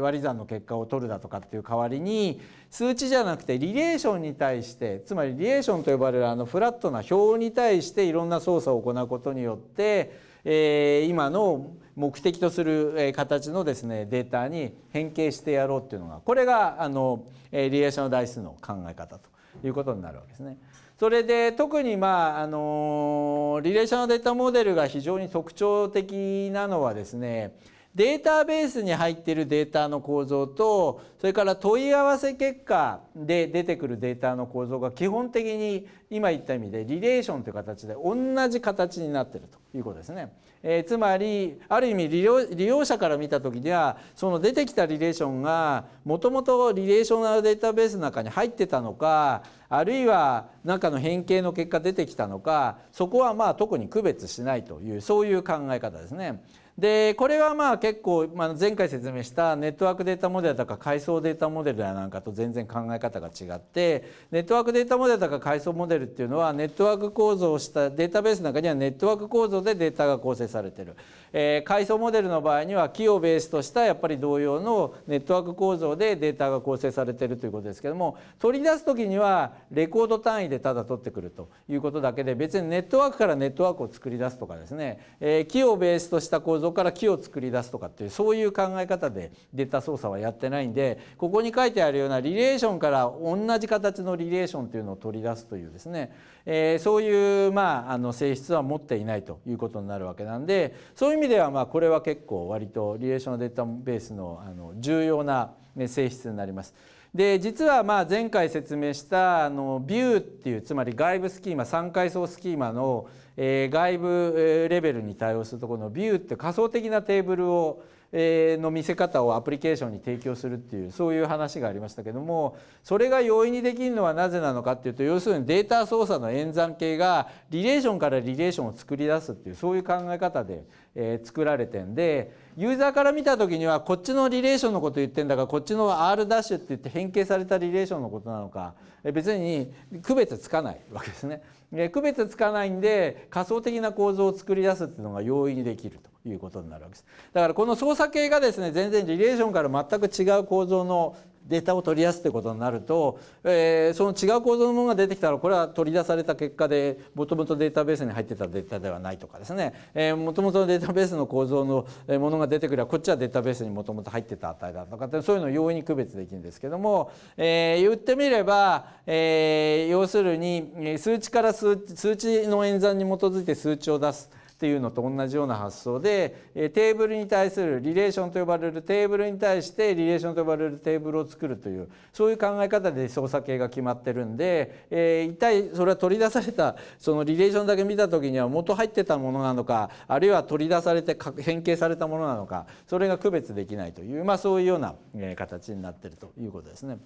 割り算の結果を取るだとかっていう代わりに数値じゃなくてリレーションに対してつまりリレーションと呼ばれるあのフラットな表に対していろんな操作を行うことによってえ今の目的とする形のですねデータに変形してやろうっていうのがこれがあのリレーションの代数の考え方ということになるわけですね。それで特にまああのリレーショナルデータモデルが非常に特徴的なのはですねデータベースに入っているデータの構造とそれから問い合わせ結果で出てくるデータの構造が基本的に今言った意味でリレーションという形で同じ形になっているということですね。えー、つまりある意味利用利用者から見た時にはその出てきたリレーションがもともとリレーショナルデータベースの中に入ってたのかあるいは何かの変形の結果出てきたのかそこはまあ特に区別しないというそういう考え方ですね。でこれはまあ結構、まあ、前回説明したネットワークデータモデルとか階層データモデルやなんかと全然考え方が違ってネットワークデータモデルとか階層モデルっていうのはネットワーク構造をしたデータベースの中にはネットワーク構造でデータが構成されてる、えー、階層モデルの場合には木をベースとしたやっぱり同様のネットワーク構造でデータが構成されてるということですけども取り出す時にはレコード単位でただ取ってくるということだけで別にネットワークからネットワークを作り出すとかですね、えー、木をベースとした構造底から木を作り出すとかっていうそういう考え方でデータ操作はやってないんでここに書いてあるようなリレーションから同じ形のリレーションというのを取り出すというですね、えー、そういう、まあ、あの性質は持っていないということになるわけなんでそういう意味ではまあこれは結構割とリレーションデータベースのあの重要な性質になります。で実はまあ前回説明したあのビューっていうつまり外部スキーマ3階層スキーマのえ外部レベルに対応するとこのビューって仮想的なテーブルをの見せ方をアプリケーションに提供するっていうそういう話がありましたけどもそれが容易にできるのはなぜなのかっていうと要するにデータ操作の演算系がリレーションからリレーションを作り出すっていうそういう考え方で、え作られてんでユーザーから見た時にはこっちのリレーションのこと言ってんだからこっちの R' って言って変形されたリレーションのことなのか別に区別つかないわけですね。え区別つかないんで仮想的な構造を作り出すっていうのが容易にできるということになるわけですだからこの操作系がですね全然リレーションから全く違う構造のデータを取り出すということになると、えー、その違う構造のものが出てきたらこれは取り出された結果でもともとデータベースに入ってたデータではないとかですねもともとのデータベースの構造のものが出てくればこっちはデータベースにもともと入ってた値だとかそういうのを容易に区別できるんですけども、えー、言ってみれば、えー、要するに数値から数値の演算に基づいて数値を出す。っていうのと同じような発想でテーブルに対するリレーションと呼ばれるテーブルに対してリレーションと呼ばれるテーブルを作るというそういう考え方で操作系が決まってるんで、え一体それは取り出されたそのリレーションだけ見た時には元入ってたものなのかあるいは取り出されて変形されたものなのかそれが区別できないという、まあ、そういうような形になってるということですね。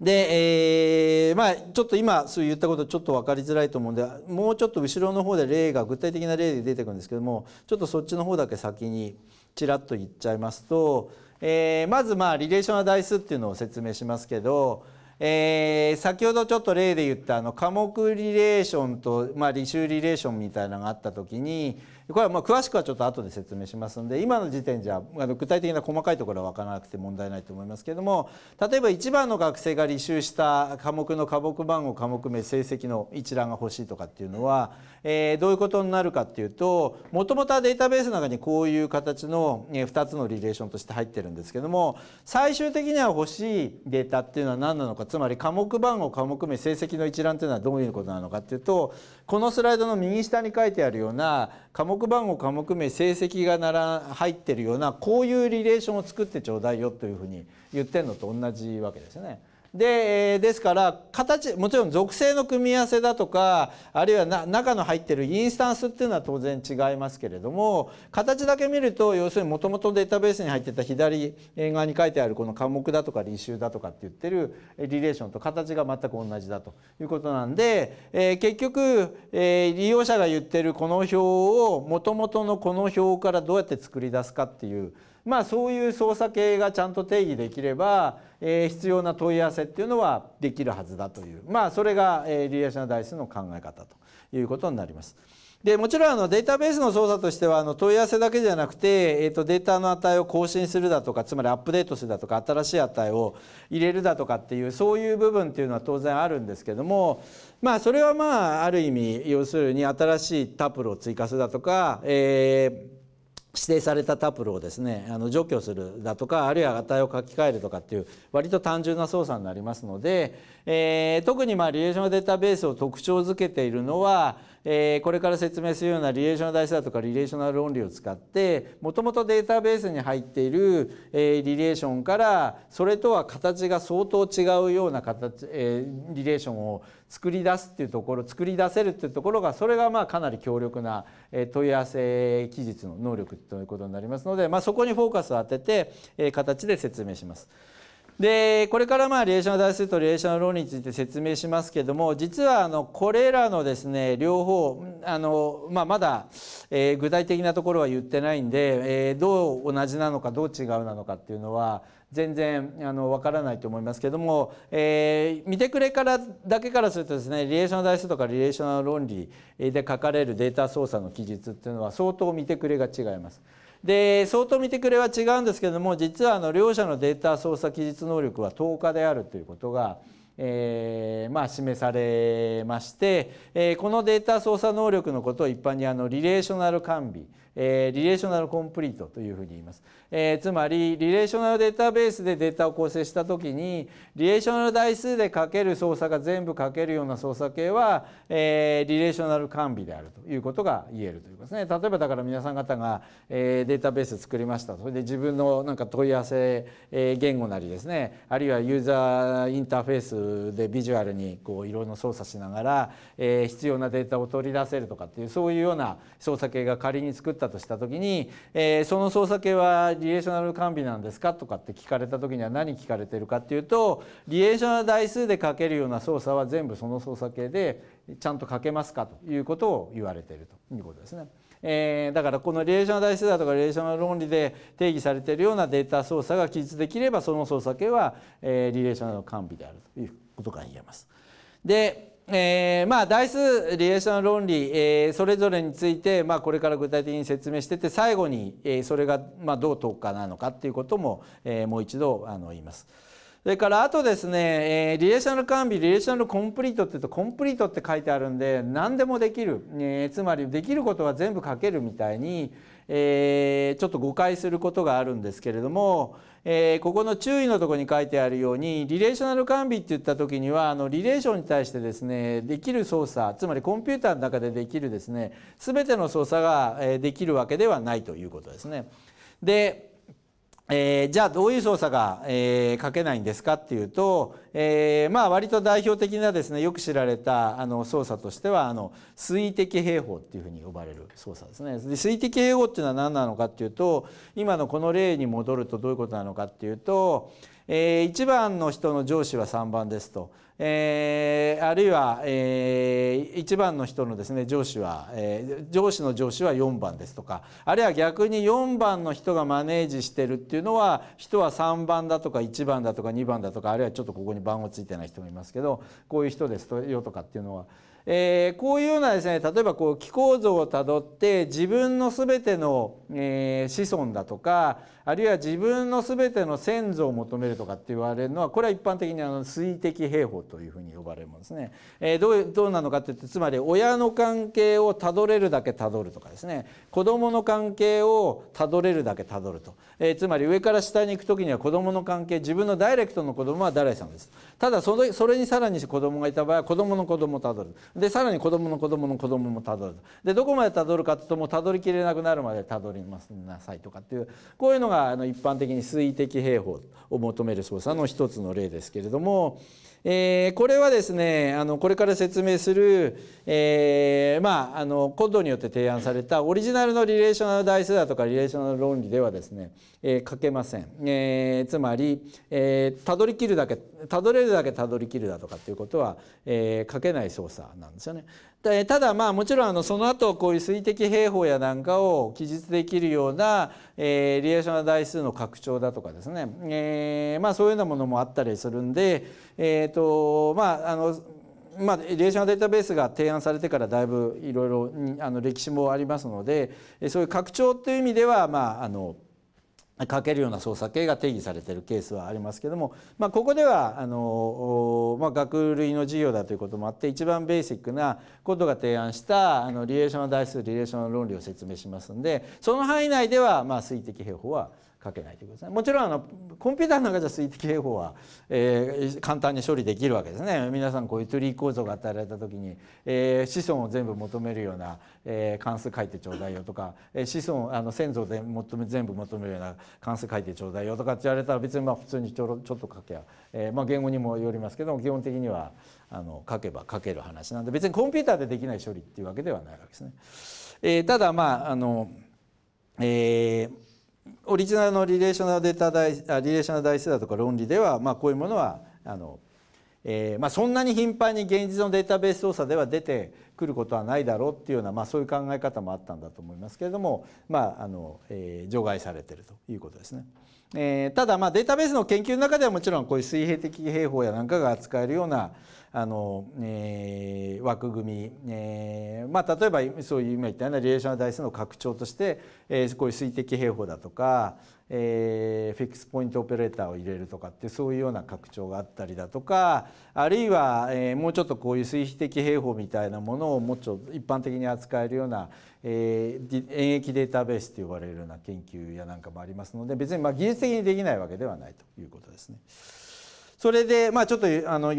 で、えー、まあちょっと今そう言ったことちょっと分かりづらいと思うんでもうちょっと後ろの方で例が具体的な例で出てくるんですけどもちょっとそっちの方だけ先にちらっと言っちゃいますと、えー、まずまあリレーションは代数っていうのを説明しますけど、えー、先ほどちょっと例で言ったあの科目リレーションと、まあ、履修リレーションみたいなのがあった時にこれはまあ詳しくはちょっと後で説明しますので今の時点じゃあの具体的な細かいところは分からなくて問題ないと思いますけれども例えば1番の学生が履修した科目の科目番号科目名成績の一覧が欲しいとかっていうのは、えどういうことになるかっていうともともとはデータベースの中にこういう形の2つのリレーションとして入ってるんですけども最終的には欲しいデータっていうのは何なのかつまり科目番号科目名成績の一覧っていうのはどういうことなのかっていうとこのスライドの右下に書いてあるような科目番号科目名成績がなら入ってるようなこういうリレーションを作ってちょうだいよというふうに言ってるのと同じわけですよね。でですから形もちろん属性の組み合わせだとかあるいは中の入ってるインスタンスっていうのは当然違いますけれども形だけ見ると要するにもともとデータベースに入ってた左側に書いてあるこの科目だとか履修だとかって言ってるリレーションと形が全く同じだということなんで、えー、結局、えー、利用者が言ってるこの表をもともとのこの表からどうやって作り出すかっていうまあ、そういう操作系がちゃんと定義できれば、えー、必要な問い合わせっていうのはできるはずだという、まあ、それが、えー、リレーショナルイスの考え方ということになります。でもちろんあのデータベースの操作としてはあの問い合わせだけじゃなくて、えー、とデータの値を更新するだとかつまりアップデートするだとか新しい値を入れるだとかっていうそういう部分っていうのは当然あるんですけどもまあそれはまあある意味要するに新しいタプルを追加するだとか、えー、指定されたタプルをですねあの除去するだとかあるいは値を書き換えるとかっていう割と単純な操作になりますので、えー、特にまあリレーショナルデータベースを特徴づけているのはえこれから説明するようなリレーショナル代数だとかリレーショナル論理を使ってもともとデータベースに入っている、えリレーションからそれとは形が相当違うような形、えリレーションを作り出すっていうところ作り出せるっていうところがそれがまあかなり強力な、え問い合わせ技術の能力ということになりますので、まあ、そこにフォーカスを当てて、え形で説明します。でこれからまあリレーションル代数とリレーションル論理について説明しますけども実はあのこれらのですね両方あの、まあ、まだ、えー、具体的なところは言ってないんで、えー、どう同じなのかどう違うなのかっていうのは全然あの分からないと思いますけども、えー、見てくれからだけからするとですねリレーションル代数とかリレーションル論理で書かれるデータ操作の記述っていうのは相当見てくれが違います。で相当見てくれは違うんですけども実はあの両者のデータ操作記述能力は10日であるということが、えーまあ、示されまして、えー、このデータ操作能力のことを一般にあのリレーショナル完備えリレーショナルコンプリートというふうに言います、えー、つまりリレーショナルデータベースでデータを構成した時にリレーショナル台数でかける操作が全部かけるような操作系は、えー、リレーショナル完備であるということが言えるということですね例えばだから皆さん方が、えー、データベース作りましたそれで自分のなんか問い合わせ、えー、言語なりですねあるいはユーザーインターフェースでビジュアルにこういろいろ操作しながら、えー、必要なデータを取り出せるとかっていうそういうような操作系が仮に作ったたとした時に、えー、その操作系はリレーショナル完備なんですかとかって聞かれた時には何聞かれてるかっていうとリレーショナル台数で書けるような操作は全部その操作系でちゃんと書けますかということを言われているということですね。えー、だからこのリレーショナル台数だとかリレーショナル論理で定義されているようなデータ操作が記述できればその操作系は、えー、リレーショナル完備であるということが言えます。でえーまあ、イスリレーション論理、えー、それぞれについて、まあ、これから具体的に説明してて最後に、えー、それが、まあ、どうくかなのかっていうことも、えー、もう一度あの言います。それからあとですね、えー、リレーショナル完備リレーショナルコンプリートって言うとコンプリートって書いてあるんで何でもできる、えー、つまりできることは全部書けるみたいに、えー、ちょっと誤解することがあるんですけれども、えー、ここの注意のとこに書いてあるようにリレーショナル完備って言った時にはあのリレーションに対してですねできる操作つまりコンピューターの中でできるですね全ての操作ができるわけではないということですね。で、えー、じゃあどういう操作が、えー、書けないんですかっていうとえー、まあ割と代表的なですねよく知られたあの操作としてはあの水滴平方っていうふうに呼ばれる操作ですね。で水滴平方っていうのは何なのかっていうと今のこの例に戻るとどういうことなのかっていうと、えー、1番の人の上司は3番ですと。えー、あるいは、えー、1番の人のですね上司は、えー、上司の上司は4番ですとかあるいは逆に4番の人がマネージしてるっていうのは人は3番だとか1番だとか2番だとかあるいはちょっとここに番号ついてない人もいますけどこういう人ですとよとかっていうのはえー、こういうようなですね例えばこう気構造をたどって自分の全ての、えー、子孫だとかあるいは自分の全ての先祖を求めるとかって言われるのはこれは一般的にあの水滴兵法というふうに呼ばれるものですね。えー、どうどうなのかっていってつまり親の関係をたどれるだけたどるとかですね子どもの関係をたどれるだけたどると、えー、つまり上から下に行く時には子どもの関係自分のダイレクトの子どもは誰さんですただそれそれにさらに子供がいた場合は子供の子供をたどるでさらに子供の子供の子供もたどるでどこまでたどるかというともうたどりきれなくなるまでたどりますなさいとかっていうこういうのがあの一般的に推移的兵法を求める操作の一つの例ですけれども。えー、これはですねあのこれから説明する、えー、まああのコッドによって提案されたオリジナルのリレーショナル代数だとかリレーショナル論理ではですね、えー、書けません、えー、つまり、えー、たどりきるだけたどれるだけたどりきるだとかっていうことは、えー、書けない操作なんですよねただまあもちろんあのその後こういう水滴平方やなんかを記述できるような、えリアーショナル台数の拡張だとかですね、えまあそういうようなものもあったりするんで、えとまあ、あのまあ、リレーショナルデータベースが提案されてからだいぶいろいろあの歴史もありますのでそういう拡張という意味では、まあ、あのかけるような操作系が定義されているケースはありますけれども、まあ、ここではあの、まあ、学類の授業だということもあって一番ベーシックなことが提案したあのリレーションの代数リレーションの論理を説明しますんでその範囲内では、まあ、推的平方はかけないということですね。もちろんあのコンピューターの中じゃ水滴警報は、えー、簡単に処理できるわけですね。皆さんこういうツリー構造が与えられた時に、えー、子孫を全部求めるような、えー、関数書いてちょうだいよとか、え子孫あの先祖で求め全部求めるような関数書いてちょうだいよとかって言われたら別にまあ普通にちょろちょっと書けば、えー、まあ言語にもよりますけども基本的にはあの書けば書ける話なんで別にコンピューターでできない処理っていうわけではないわけですね。えー、ただまああの、えーオリジナルのリレーショナルデータ代リレーショナル代数だとか論理では、まあ、こういうものはあの、えーまあ、そんなに頻繁に現実のデータベース操作では出て来ることはないだろうっていうような、まあ、そういう考え方もあったんだと思いますけれども、まああのえー、除外されてるということですね。えー、ただまあデータベースの研究の中ではもちろんこういう水平的平方やなんかが扱えるようなあの、えー、枠組み、えーまあ、例えばそういう今言ったようなリレーショナル代数の拡張として、えー、こういう水滴平方だとか、えー、フィックスポイントオペレーターを入れるとかってそういうような拡張があったりだとか、あるいは、えー、もうちょっとこういう水比的兵法みたいなものをもうちょっと一般的に扱えるような、えー、演疫データベースと呼ばれるような研究やなんかもありますので別にまあ技術的にできないわけではないということですね。それで、まあ、ちょっとあの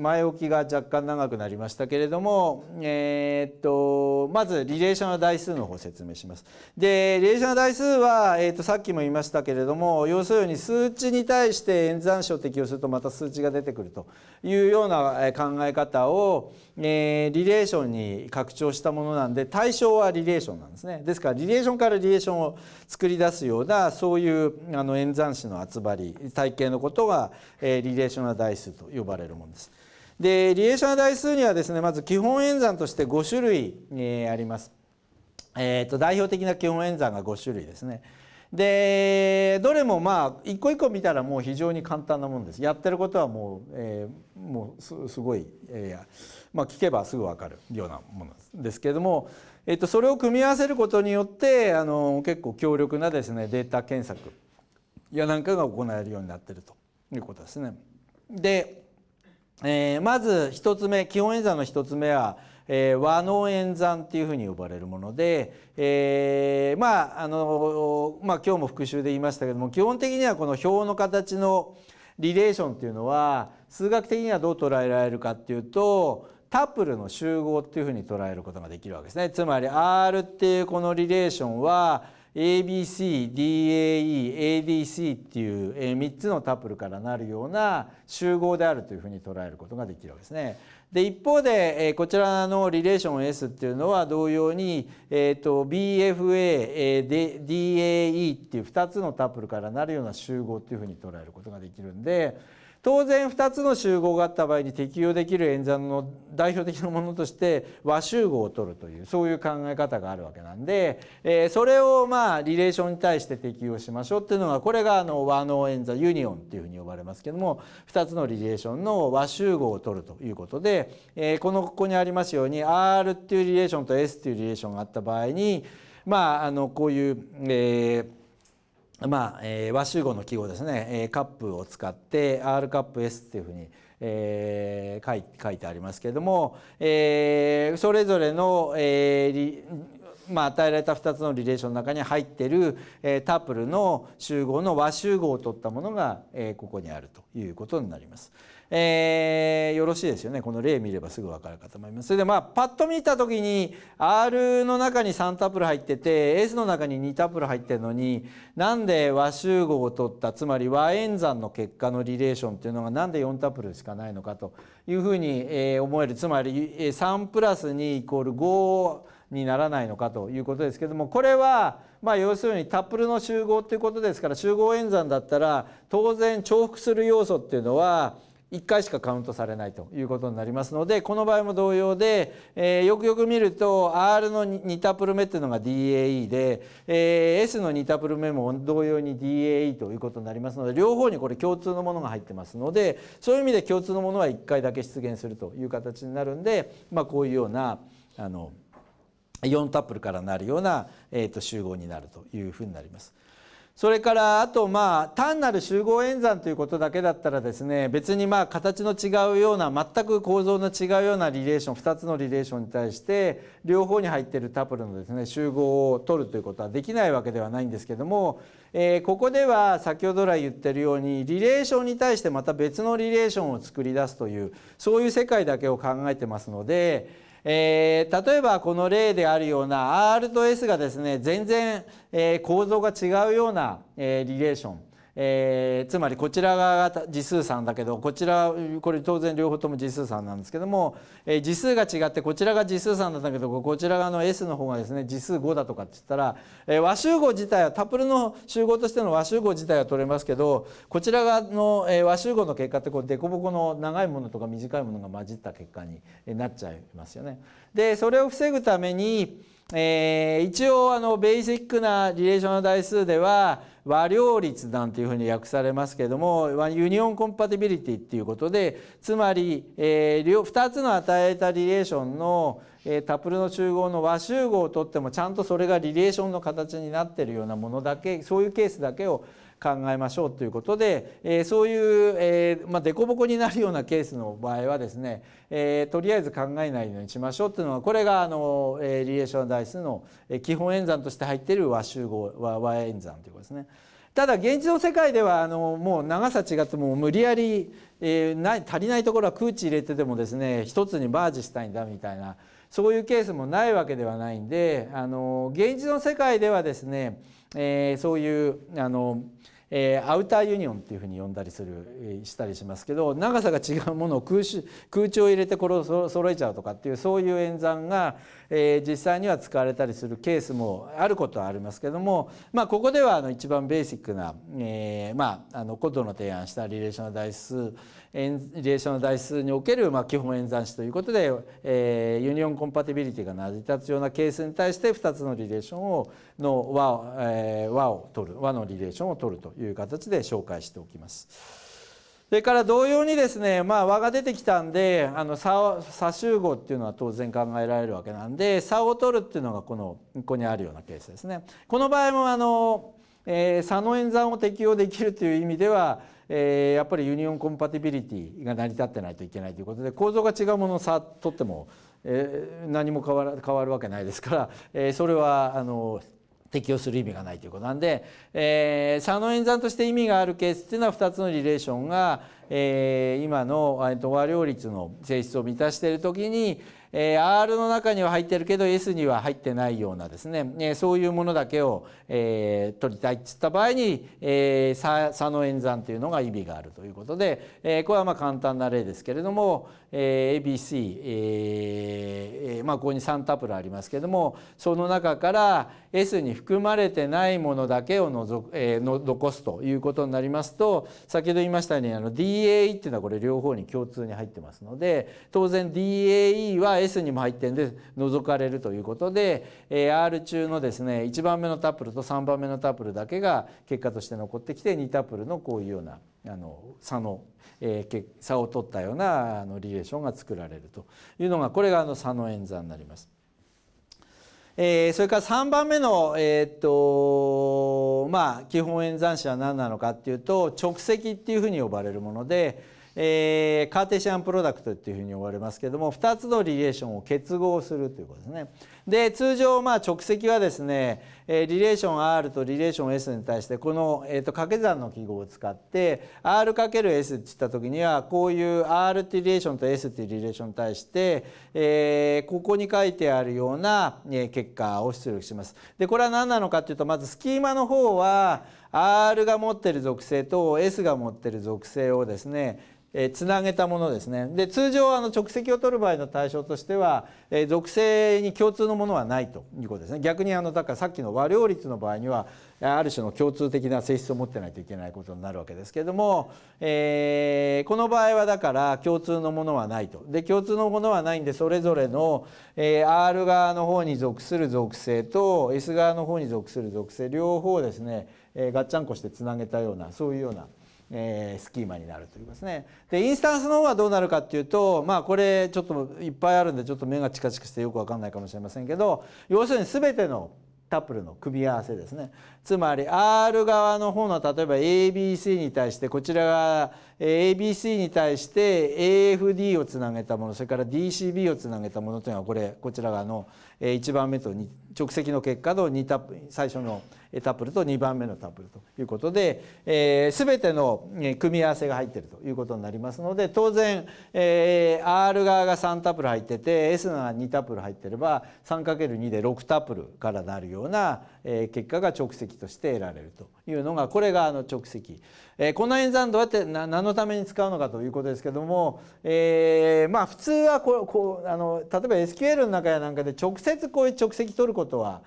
前置きが若干長くなりましたけれども、えー、っとまずリレーションの代数の方説明します。でリレーションの代数は、えー、っとさっきも言いましたけれども要するに数値に対して演算子を適用するとまた数値が出てくるというような考え方を、えー、リレーションに拡張したものなんで対象はリレーションなんですねですからリレーションからリレーションを作り出すようなそういうあの演算子の集まり体系のことが、えー、リレーショナ代数と呼ばれるものです。でリレーショナ代数にはですねまず基本演算として5種類、えー、あります。えーと、代表的な基本演算が5種類ですね。でどれもまあ一個一個見たらもう非常に簡単なもんですやってることはもう、えー、もうすごい、えー、まあ、聞けばすぐ分かるようなものですけれども、えっと、それを組み合わせることによってあの結構強力なですねデータ検索やなんかが行えるようになっているということですね。で、えー、まず一つ目基本演算の一つ目はえー、和の演算っていうふうに呼ばれるもので、えー、まああのまあ今日も復習で言いましたけども基本的にはこの表の形のリレーションっていうのは数学的にはどう捉えられるかっていうとタプルの集合っていうふうに捉えることができるわけですね。つまり R っていうこのリレーションは ABCDAEADC っていう3つのタプルからなるような集合であるというふうに捉えることができるわけですね。で一方でこちらのリレーション S っていうのは同様に、えーと、BFADAE っていう2つのタプルからなるような集合っていうふうに捉えることができるんで。当然2つの集合があった場合に適用できる演算の代表的なものとして和集合を取るというそういう考え方があるわけなんで、えー、それをまあリレーションに対して適用しましょうっていうのがこれがあの和の演算ユニオンっていうふうに呼ばれますけども2つのリレーションの和集合を取るということで、えー、このここにありますように R っていうリレーションと S っていうリレーションがあった場合にまああのこういう、えーまあえー、和集合の記号ですね、えー、カップを使って R カップ S っていうふうに、えー、書い書いてありますけれども、えー、それぞれの、えーまあ、与えられた2つのリレーションの中に入ってる、えー、タプルの集合の和集合を取ったものが、えー、ここにあるということになります。えー、よろしいですよねこの例見ればすぐ分かるかと思いますそれでまあパッと見た時に R の中に3タップル入ってて S の中に2タップル入ってるのになんで和集合を取ったつまり和演算の結果のリレーションっていうのがなんで4タップルしかないのかというふうに、え思えるつまり3プラス2イコール5にならないのかということですけどもこれはまあ要するにタップルの集合っていうことですから集合演算だったら当然重複する要素っていうのは1回しかカウントされないということになりますのでこの場合も同様で、えー、よくよく見ると R の2タプル目っていうのが DAE で、えー、S の2タプル目も同様に DAE ということになりますので両方にこれ共通のものが入ってますのでそういう意味で共通のものは1回だけ出現するという形になるんで、まあ、こういうようなあの4タップルからなるような、えー、と集合になるというふうになります。それからあとまあ単なる集合演算ということだけだったらですね別にまあ形の違うような全く構造の違うようなリレーション2つのリレーションに対して両方に入っているタプルのですね集合を取るということはできないわけではないんですけどもえここでは先ほど来言ってるようにリレーションに対してまた別のリレーションを作り出すというそういう世界だけを考えてますのでえー、例えばこの例であるような R と S がですね全然、えー、構造が違うような、えー、リレーションえー、つまりこちら側が次数3だけどこちらこれ当然両方とも次数3なんですけども、えー、次数が違ってこちらが次数3なんだけどこちら側の S の方がですね次数5だとかって言ったら、えー、和集合自体はタプルの集合としての和集合自体は取れますけどこちら側の、え和集合の結果ってこう凸凹の長いものとか短いものが混じった結果になっちゃいますよね。でそれを防ぐためにえー、一応あのベーシックなリレーションの代数では和両率なんていうふうに訳されますけどもユニオンコンパティビリティっていうことでつまり、えー、2つの与えたリレーションの、えー、タプルの集合の和集合をとってもちゃんとそれがリレーションの形になってるようなものだけそういうケースだけを考えましょうということで、えー、そういう、えーまあ、凸凹になるようなケースの場合はですね、えー、とりあえず考えないようにしましょうというのはこれがあの、えー、リレーションダイスの基本演算として入っている和集合和和演算ということですね。ただ現実の世界ではあのもう長さ違ってもう無理やり、えー、ない足りないところは空地入れててもですね一つにバージしたいんだみたいなそういうケースもないわけではないんであの現実の世界ではですね、えー、そういうあの、ええー、アウターユニオンっていうふうに呼んだりする、えしたりしますけど長さが違うものを空空調を入れてこれを揃えちゃうとかっていうそういう演算が、えー、実際には使われたりするケースもあることはありますけども、まあ、ここではあの一番ベーシックな、えーまあ、あのコトの提案したリレーショナル代数リレーションの代数におけるまあ基本演算子ということで、えユニオンコンパティビリティが成り立つようなケースに対して2つのリレーションをの和を,、え和を取る和のリレーションを取るという形で紹介しておきます。それから同様にですね、まあ、和が出てきたんであの差差集合っていうのは当然考えられるわけなんで差を取るっていうのがこのここにあるようなケースですね。この場合もあの、えー、差の演算を適用できるという意味ではえー、やっぱりユニオンコンパティビリティが成り立ってないといけないということで構造が違うものをさとっても、えー、何も変わら変わるわけないですから、[laughs] えー、それはあの適用する意味がないということなんで、えー、サ演算として意味があるケースっていうのは2つのリレーションが、えー、今の和量率の性質を満たしている時に、え R の中には入ってるけど S には入ってないようなですね、そういうものだけを、え取りたいっつった場合に、え差の演算というのが意味があるということで、えこれはまあ簡単な例ですけれども、え ABC、えまあ、ここに3タプルありますけれどもその中から S に含まれてないものだけを除く、えの残すということになりますと先ほど言いましたようにあの DAE っていうのはこれ両方に共通に入ってますので当然 DAE は S にも入ってんで除かれるということで R 中のですね1番目のタップルと3番目のタップルだけが結果として残ってきて2タップルのこういうようなあの差の、えー、差を取ったようなあのリレーションが作られるというのがこれがあの差の演算になります。えー、それから3番目の、えー、っとまあ、基本演算子は何なのかっていうと直積っていうふうに呼ばれるものでえー、カーテシアンプロダクトっていうふうに呼ばれますけども2つのリレーションを結合するということですね。で通常まあ直積はですね、えリレーション R とリレーション S に対してこの、えと掛け算の記号を使って R×S っていった時にはこういう R っていうリレーションと S っていうリレーションに対して、えここに書いてあるような結果を出力します。でこれは何なのかっていうとまずスキーマの方は R が持ってる属性と S が持ってる属性をですねえー、つなげたものですねで通常あの直積を取る場合の対象としては、えー、属性に共通のものはないということですね逆にあのだからさっきの和量率の場合にはある種の共通的な性質を持ってないといけないことになるわけですけれども、えー、この場合はだから共通のものはないとで共通のものはないんでそれぞれの、えー、R 側の方に属する属性と S 側の方に属する属性両方ですね、えー、ガッチャンコしてつなげたようなそういうような。えスキーマになるといいますね。でインスタンスの方はどうなるかっていうとまあこれちょっといっぱいあるんでちょっと目がチカチカしてよく分かんないかもしれませんけど要するに全てのタップルの組み合わせですねつまり R 側の方の例えば ABC に対してこちらが ABC に対して AFD をつなげたものそれから DCB をつなげたものというのはこれこちら側の1番目と直積の結果の2タップ最初のタップルと2番目のタップルということで、えー、全ての組み合わせが入っているということになりますので当然、えー、R 側が3タップル入ってて S が2タップル入ってれば 3×2 で6タップルからなるような結果が直積として得られるというのがこれがあの直積、えー、この演算どうやって何のために使うのかということですけども、えー、まあ普通はここあの例えば SQL の中やなんかで直接こういう直積取ることは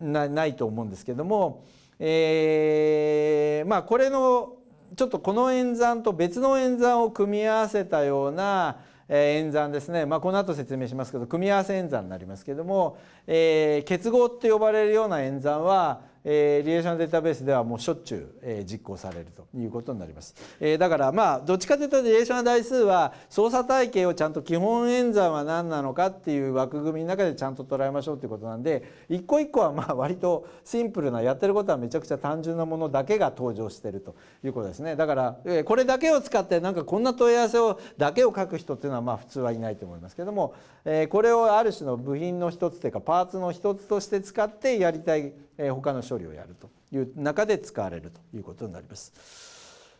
ないと思うんですけども、えー、まあこれのちょっとこの演算と別の演算を組み合わせたような演算ですね、まあ、この後説明しますけど組み合わせ演算になりますけども、えー、結合って呼ばれるような演算はえー、リレーショナルデータベースではもうしょっちゅう、えー、実行されるということになります、えー、だからまあどっちかというとリレーショナル代数は操作体系をちゃんと基本演算は何なのかっていう枠組みの中でちゃんと捉えましょうということなんで一個一個はまあ割とシンプルなやってることはめちゃくちゃ単純なものだけが登場しているということですねだから、えー、これだけを使ってなんかこんな問い合わせをだけを書く人っていうのはまあ普通はいないと思いますけども、えー、これをある種の部品の一つというかパーツの一つとして使ってやりたいえ他の処理をやるという中で使われるということになります。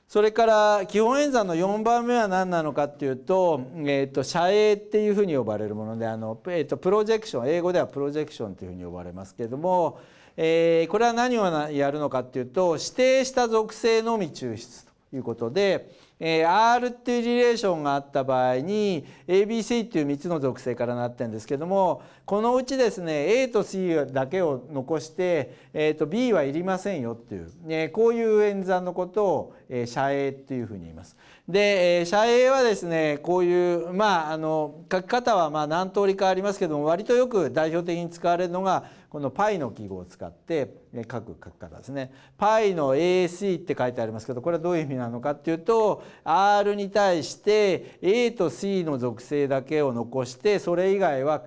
それから基本演算の4番目は何なのかっていうと,、えーと、と影っていうふうに呼ばれるものであの、えーと、とプロジェクション英語ではプロジェクションというふうに呼ばれますけれども、えー、これは何をやるのかっていうと指定した属性のみ抽出ということで。えー、R っていうリレーションがあった場合に ABC っていう3つの属性からなってるんですけどもこのうちですね A と C だけを残して、えー、と B はいりませんよっていう、ね、こういう演算のことを、えー、社影っていうふうに言います。で、え影はですねこういうまああの書き方はまあ何通りかありますけども割とよく代表的に使われるのがこの π の記号を使って各書き方ですね。π の AC って書いてありますけどこれはどういう意味なのかっていうと R に対して A と C の属性だけを残してそれ以外は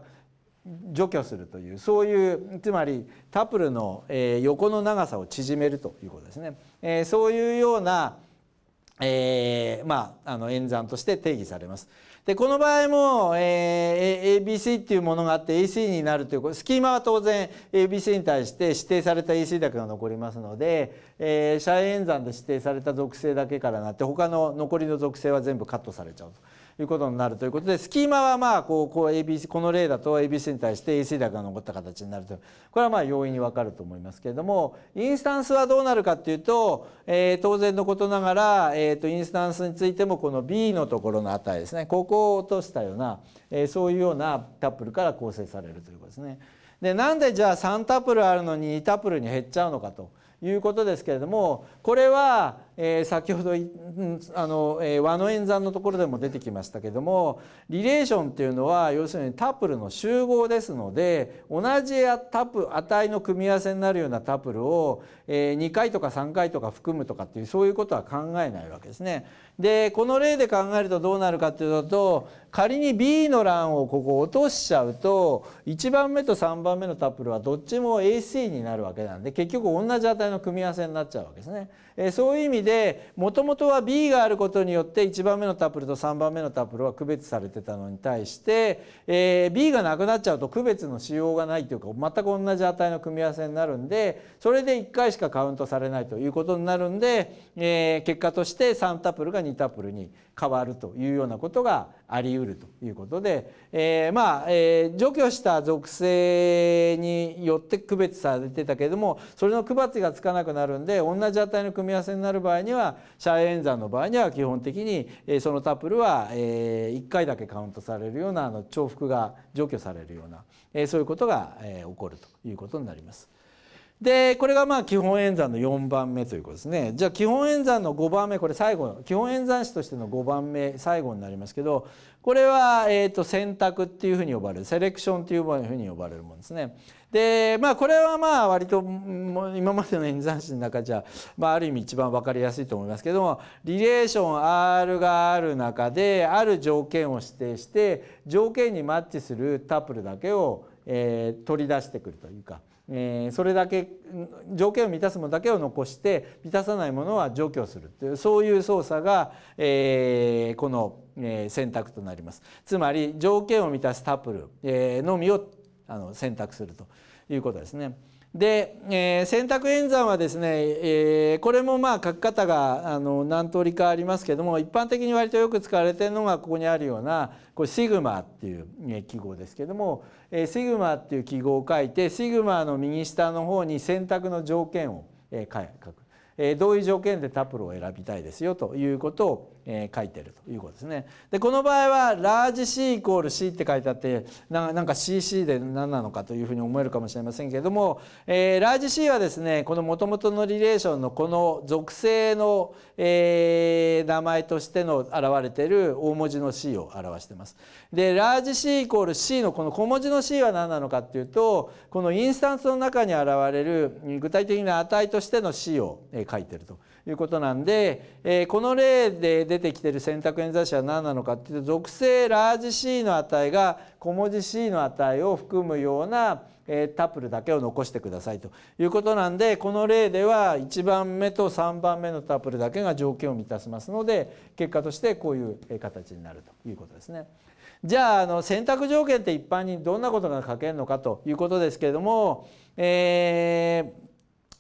除去するというそういうつまりタプルの横の長さを縮めるということですね。えそういうような、えー、まあ、あの演算として定義されます。でこの場合も、えー、ABC っていうものがあって AC になるというスキーマは当然 ABC に対して指定された AC だけが残りますので、えー、斜演算で指定された属性だけからなって他の残りの属性は全部カットされちゃうと。いうことになるということでスキーマはまあこうこう ABC この例だと ABC に対して AC だけが残った形になるとこれはまあ容易にわかると思いますけれどもインスタンスはどうなるかっていうと、えー、当然のことながら、えー、とインスタンスについてもこの B のところの値ですねここを落としたような、えー、そういうようなタップルから構成されるということですね。でなんでじゃあ3タップルあるのに2タップルに減っちゃうのかということですけれどもこれはえー、先ほど、あの、えー、和の演算のところでも出てきましたけどもリレーションっていうのは要するにタプルの集合ですので同じタプ値の組み合わせになるようなタプルを、えー、2回とか3回とか含むとかっていうそういうことは考えないわけですね。でこの例で考えるとどうなるかっていうと仮に B の欄をここ落としちゃうと1番目と3番目のタプルはどっちも AC になるわけなんで結局同じ値の組み合わせになっちゃうわけですね。えそういう意味でもともとは B があることによって1番目のタップルと3番目のタップルは区別されてたのに対して、え B がなくなっちゃうと区別のしようがないというか全く同じ値の組み合わせになるんでそれで1回しかカウントされないということになるんで、え結果として3タップルが2タップルに変わるというようなことがあり得るということで、えー、まあ、えー、除去した属性によって区別されてたけれどもそれの区別がつかなくなるんで同じ値の組み合わせになる場合には斜演算の場合には基本的に、えー、そのタップルは、えー、1回だけカウントされるようなあの重複が除去されるような、えー、そういうことが、えー、起こるということになります。でこれがまあ基本演算の4番目ということですねじゃあ基本演算の5番目これ最後基本演算子としての5番目最後になりますけどこれは、えと、選択っていうふうに呼ばれるセレクションっていうふうに呼ばれるものですね。でまあこれはまあ割と今までの演算子の中じゃ、まあ、ある意味一番分かりやすいと思いますけどもリレーション R がある中である条件を指定して条件にマッチするタップルだけを、え取り出してくるというか。えー、それだけ条件を満たすものだけを残して満たさないものは除去するというそういう操作が、えー、この、えー、選択となります。つまり条件を満たすタプル、えのみをあの選択するということですね。で、えー、選択演算はですね、えー、これもまあ書き方があの何通りかありますけども一般的に割とよく使われてるのがここにあるようなこれシグマっていう記号ですけども、えー、シグマっていう記号を書いてシグマの右下の方に選択の条件を書く。どういう条件でタプロを選びたいですよということをえー、書いてるということですね。でこの場合はラージ C イコール C って書いてあってなんか CC で何なのかというふうに思えるかもしれませんけれども、えー、ラージ C はですねこのもともとのリレーションのこの属性の、えー、名前としての現れている大文字の C を表してます。でラージ C イコール C のこの小文字の C は何なのかっていうとこのインスタンスの中に現れる具体的な値としての C を書いてると。いうことなんで、えー、この例で出てきてる選択演算子は何なのかっていうと属性ラージ C の値が小文字 C の値を含むようなえタップルだけを残してくださいということなんでこの例では1番目と3番目のタップルだけが条件を満たしますので結果としてこういう形になるということですね。じゃああの選択条件って一般にどんなことが書けるのかということですけれども、え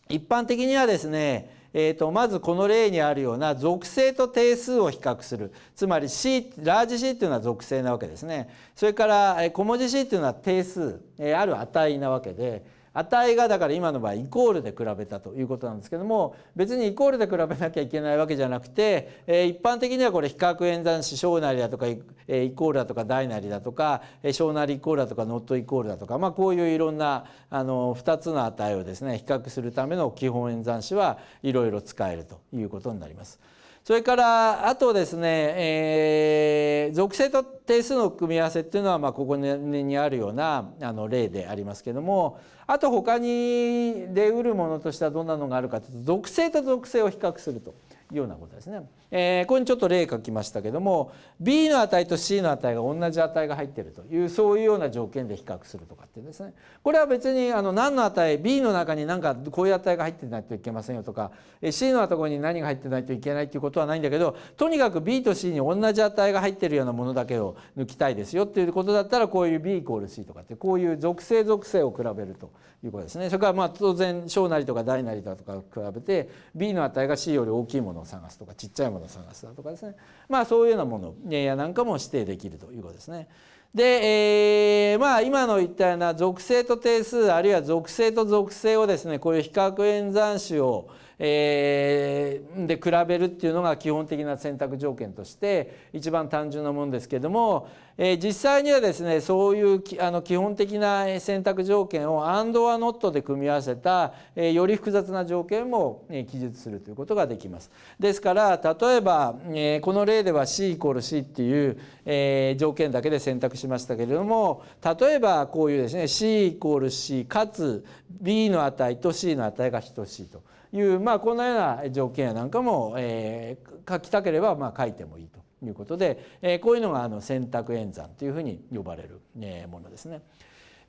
ー、一般的にはですねえーと、まずこの例にあるような属性と定数を比較するつまり C ラージ C っていうのは属性なわけですねそれから小文字 C っていうのは定数、えある値なわけで値がだから今の場合イコールで比べたということなんですけども別にイコールで比べなきゃいけないわけじゃなくて、え一般的にはこれ比較演算子小なりだとかイ,、えイコールだとか大なりだとか小なりイコールだとかノットイコールだとか、まあ、こういういろんなあの2つの値をですね比較するための基本演算子はいろいろ使えるということになります。それからあとですね、えー、属性と定数の組み合わせっていうのはまあここにあるようなあの例でありますけどもあと他に出うるものとしてはどんなのがあるかというと属性と属性を比較すると。ようなことですね。えー、ここにちょっと例書きましたけども B の値と C の値が同じ値が入っているというそういうような条件で比較するとかっていうんですね。これは別にあの何の値 B の中に何かこういう値が入ってないといけませんよとか C のところに何が入ってないといけないっていうことはないんだけどとにかく B と C に同じ値が入っているようなものだけを抜きたいですよっていうことだったらこういう B イコール C とかってこういう属性属性を比べるということですね。それからまあ当然小なりとか大なりだとか比べて B の値が C より大きいもののを探すとかちっちゃいものを探すだとかですねまあそういうようなものやなんかも指定できるということですね。で、えー、まあ今の言ったような属性と定数あるいは属性と属性をですねこういう比較演算子をえで比べるっていうのが基本的な選択条件として一番単純なものですけども、え実際にはですねそういうあの基本的な選択条件を AND or NOT で組み合わせた、えより複雑な条件も、え記述するということができます。ですから例えば、えこの例では C イコール C っていう、え条件だけで選択しましたけれども例えばこういうですね C イコール C かつ B の値と C の値が等しいと。いう、まあ、こんなような条件やなんかも、えー、書きたければまあ書いてもいいということで、えー、こういうのがあの選択演算というふうに呼ばれる、えー、ものですね。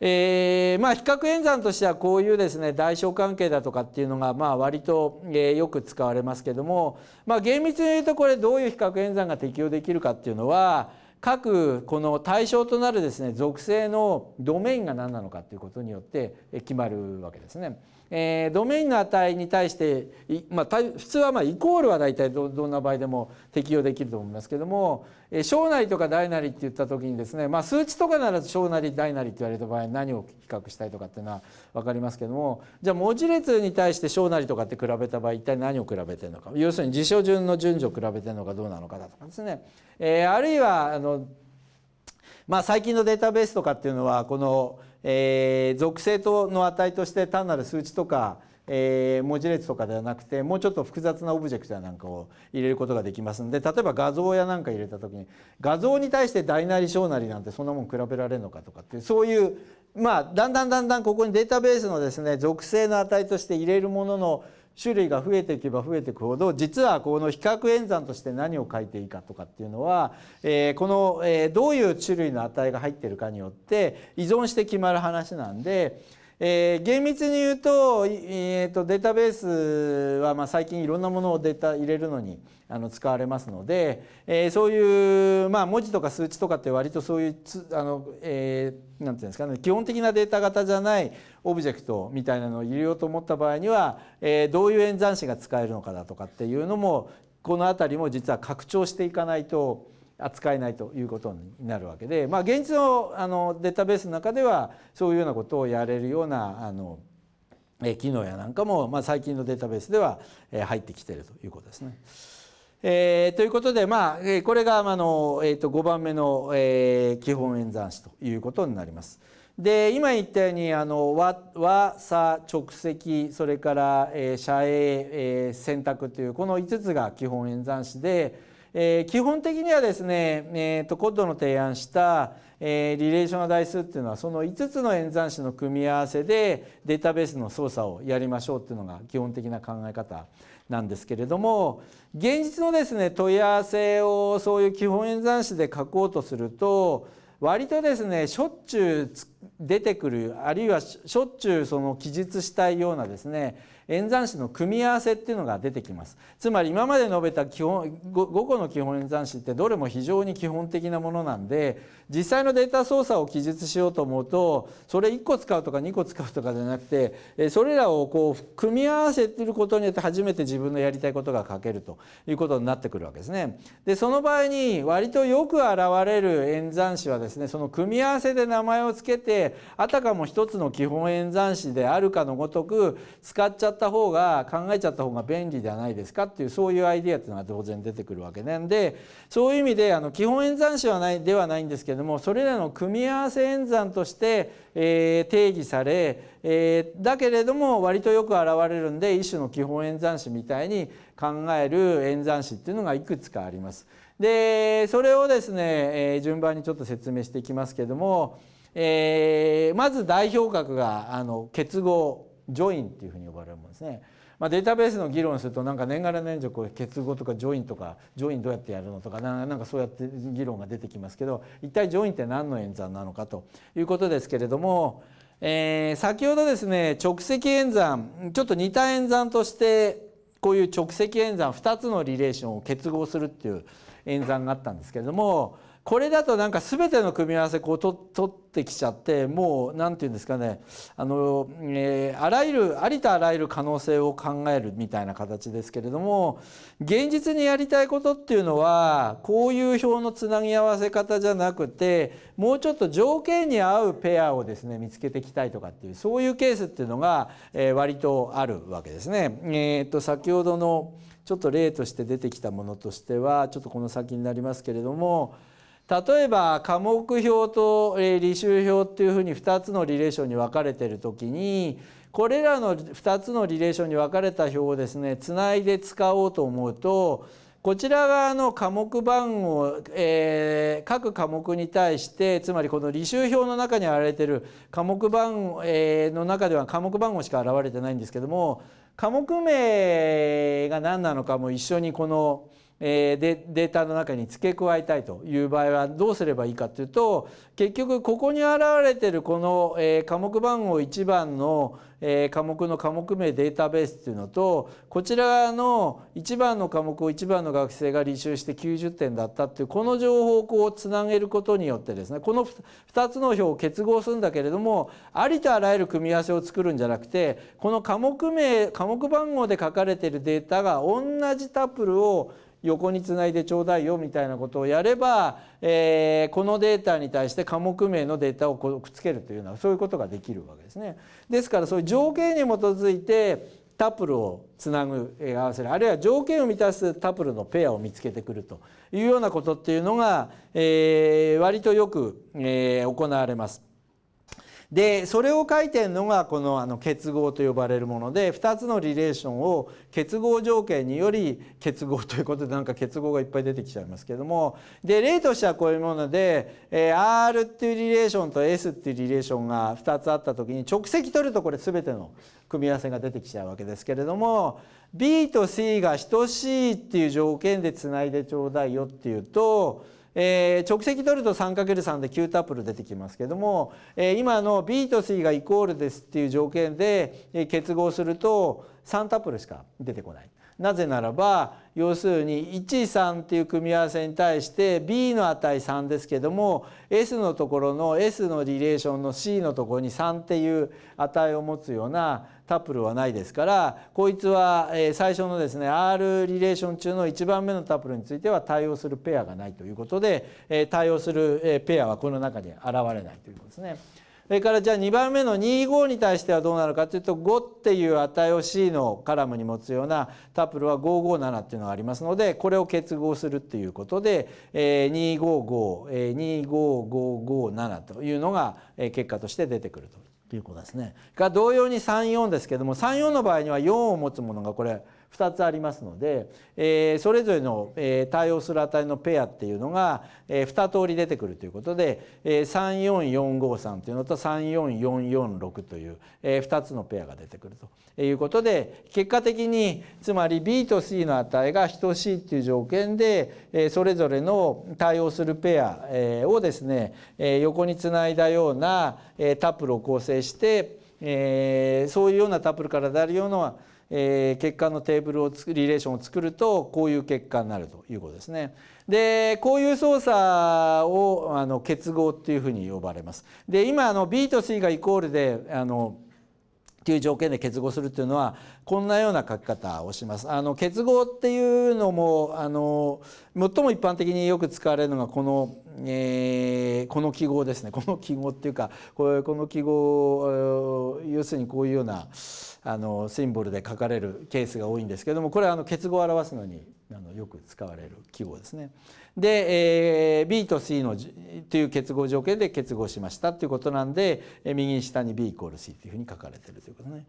えーまあ、比較演算としてはこういうですね代償関係だとかっていうのがまあ割と、えー、よく使われますけども、まあ、厳密に言うとこれどういう比較演算が適用できるかっていうのは各この対象となるですね属性のドメインが何なのかっていうことによって決まるわけですね。えー、ドメインの値に対して、まあ、普通はまあイコールは大体どどんな場合でも適用できると思いますけども、えー、小なりとか大なりって言った時にですね、まあ、数値とかなら小なり大なりって言われた場合何を比較したいとかっていうのは分かりますけどもじゃあ文字列に対して小なりとかって比べた場合一体何を比べてるのか要するに辞書順の順序を比べてるのかどうなのかだとかですね、えー、あるいはあの、まあ、最近のデータベースとかっていうのはこのえー、属性との値として単なる数値とか、えー、文字列とかではなくてもうちょっと複雑なオブジェクトやなんかを入れることができますので例えば画像やなんか入れた時に画像に対して大なり小なりなんてそんなもん比べられるのかとかっていうそういうまあだんだんだんだんここにデータベースのですね属性の値として入れるものの種類が増えていけば増えていくほど実はこの比較演算として何を書いていいかとかっていうのは、えー、この、えー、どういう種類の値が入ってるかによって依存して決まる話なんで。えー、厳密に言うと,、えーと、データベースは、まあ、最近いろんなものをデータ入れるのにあの使われますので、えー、そういう、まあ、文字とか数値とかって割とそういうつあの、えー、なんていうんですかね基本的なデータ型じゃないオブジェクトみたいなのを入れようと思った場合には、えー、どういう演算子が使えるのかだとかっていうのもこの辺りも実は拡張していかないと扱えないということになるわけで、まあ、現実のあのデータベースの中ではそういうようなことをやれるようなあの機能やなんかも、まあ、最近のデータベースでは入ってきてるということですね。えー、ということで、まあ、これがあの、えー、と5番目の、えー、基本演算子ということになります。で今言ったようにあの和和差直積それから、えー、遮影、えー、選択というこの5つが基本演算子で、えー、基本的にはですね、えーと、コッドの提案した、えー、リレーショナ代数っていうのはその5つの演算子の組み合わせでデータベースの操作をやりましょうっていうのが基本的な考え方なんですけれども現実のですね問い合わせをそういう基本演算子で書こうとすると割とですねしょっちゅう出てくるあるいはしょっちゅうその記述したいようなですね演算子の組み合わせっていうのが出てきますつまり今まで述べた基本 5, 5個の基本演算子ってどれも非常に基本的なものなんで実際のデータ操作を記述しようと思うとそれ1個使うとか2個使うとかじゃなくてそれらをこう組み合わせてることによって初めて自分のやりたいことが書けるということになってくるわけですね。でその場合に割とよく現れる演算子はですねその組み合わせで名前を付けてあたかも一つの基本演算子であるかのごとく使っちゃったった方が考えちゃった方が便利じゃないですかっていうそういうアイディアっていうのが当然出てくるわけなんでそういう意味であの基本演算子はないではないんですけどもそれらの組み合わせ演算として、えー、定義され、えー、だけれども割とよく現れるんで一種の基本演算子みたいに考える演算子っていうのがいくつかあります。でそれをですね、えー、順番にちょっと説明していきますけども、えー、まず代表格があの結合ジョインっていうふうに呼ばれるものですね。まあ、データベースの議論するとなんか年がら年中こう結合とかジョインとかジョインどうやってやるのとかなんかそうやって議論が出てきますけど一体ジョインって何の演算なのかということですけれども、えー、先ほどですね直積演算ちょっと似た演算としてこういう直積演算2つのリレーションを結合するっていう演算があったんですけれどもこれだとなんか全ての組み合わせこうと取ってきちゃってもう何て言うんですかねあの、えー、あらゆるありとあらゆる可能性を考えるみたいな形ですけれども現実にやりたいことっていうのはこういう表のつなぎ合わせ方じゃなくてもうちょっと条件に合うペアをですね見つけていきたいとかっていうそういうケースっていうのが、えー、割とあるわけですね。えー、っと先ほどのちょっと例として出てきたものとしてはちょっとこの先になりますけれども。例えば科目表と履修表っていうふうに2つのリレーションに分かれてる時にこれらの2つのリレーションに分かれた表をですねつないで使おうと思うとこちら側の科目番号、えー、各科目に対してつまりこの履修表の中に現れてる科目番、えー、の中では科目番号しか現れてないんですけども科目名が何なのかも一緒にこのえー、でデータの中に付け加えたいという場合はどうすればいいかというと結局ここに現れてるこの、えー、科目番号1番の、えー、科目の科目名データベースというのとこちらの1番の科目を1番の学生が履修して90点だったっていうこの情報をこうつなげることによってですねこの2つの表を結合するんだけれどもありとあらゆる組み合わせを作るんじゃなくてこの科目名科目番号で書かれているデータが同じタップルを横につないでちょうだいよみたいなことをやれば、えー、このデータに対して科目名のデータをくっつけるというのはそういうことができるわけですね。ですからそういう条件に基づいてタップルをつなぐ合わせるあるいは条件を満たすタップルのペアを見つけてくるというようなことっていうのが、えー、割とよく、えー、行われます。でそれを書いてるのがこのあの結合と呼ばれるもので2つのリレーションを結合条件により結合ということでなんか結合がいっぱい出てきちゃいますけどもで例としてはこういうもので、え R っていうリレーションと S っていうリレーションが2つあった時に直積取るとこれ全ての組み合わせが出てきちゃうわけですけれども B と C が等しいっていう条件でつないでちょうだいよっていうとえー、直積取ると 3×3 で9タップル出てきますけども、えー、今の B と C がイコールですっていう条件で結合すると3タップルしか出てこない。なぜならば要するに13っていう組み合わせに対して b の値3ですけども s のところの s のリレーションの c のところに3っていう値を持つようなタップルはないですからこいつは最初のですね r リレーション中の1番目のタップルについては対応するペアがないということで対応するペアはこの中に現れないということですね。それからじゃあ2番目の25に対してはどうなるかというと5っていう値を C のカラムに持つようなタップルは557っていうのがありますのでこれを結合するっていうことで25525557というのが結果として出てくるということですね。が同様に34ですけども34の場合には4を持つものがこれ2つありますので、えー、それぞれの、えー、対応する値のペアっていうのが、えー、2通り出てくるということで、えー、34453というのと34446という、えー、2つのペアが出てくるということで結果的につまり B と C の値が等しいっていう条件で、えー、それぞれの対応するペア、えー、をですね、えー、横につないだような、えー、タップルを構成して、えー、そういうようなタップルから出るようなえー、血管のテーブルをリレーションを作るとこういう結果になるということですね。でこういう操作をあの結合っていうふうに呼ばれます。で今あの B と C がイコールであのという条件で結合するというのはこんなような書き方をします。あの結合っていうのもあの最も一般的によく使われるのがこの、えー、この記号ですね [laughs] この記号っていうかこれこの記号要するにこういうようなあのシンボルで書かれるケースが多いんですけどもこれはあの結合を表すのにあのよく使われる記号ですね。で、えー、B と C のという結合条件で結合しましたということなんで右下に B イコール C というふうに書かれているということね。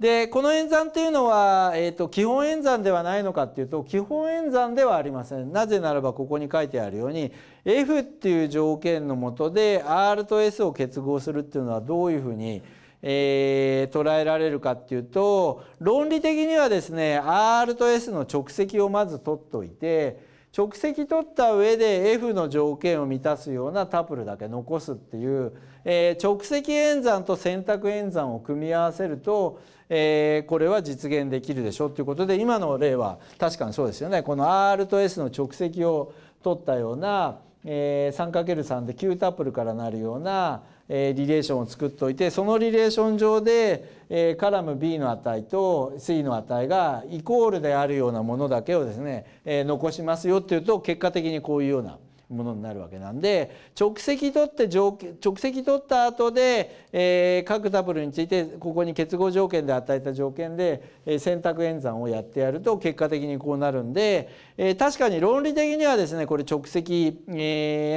でこの演算というのは、えーと、基本演算ではないのかっていうと基本演算ではありません。なぜならばここに書いてあるように F っていう条件のもとで R と S を結合するっていうのはどういうふうに、えー、捉えられるかっていうと論理的にはですね R と S の直積をまず取っておいて直積取った上で F の条件を満たすようなタプルだけ残すっていう、えー、直積演算と選択演算を組み合わせると、えー、これは実現できるでしょということで今の例は確かにそうですよねこの R と S の直積を取ったような、えー、3×3 で9タプルからなるようなえリレーションを作っておいてそのリレーション上で、えカラム B の値と C の値がイコールであるようなものだけをですね、え残しますよっていうと結果的にこういうような。ものになるわけなんで直積取って直積取った後で、えー、各タブルについてここに結合条件で与えた条件で、えー、選択演算をやってやると結果的にこうなるんで、えー、確かに論理的にはですねこれ直積、えー、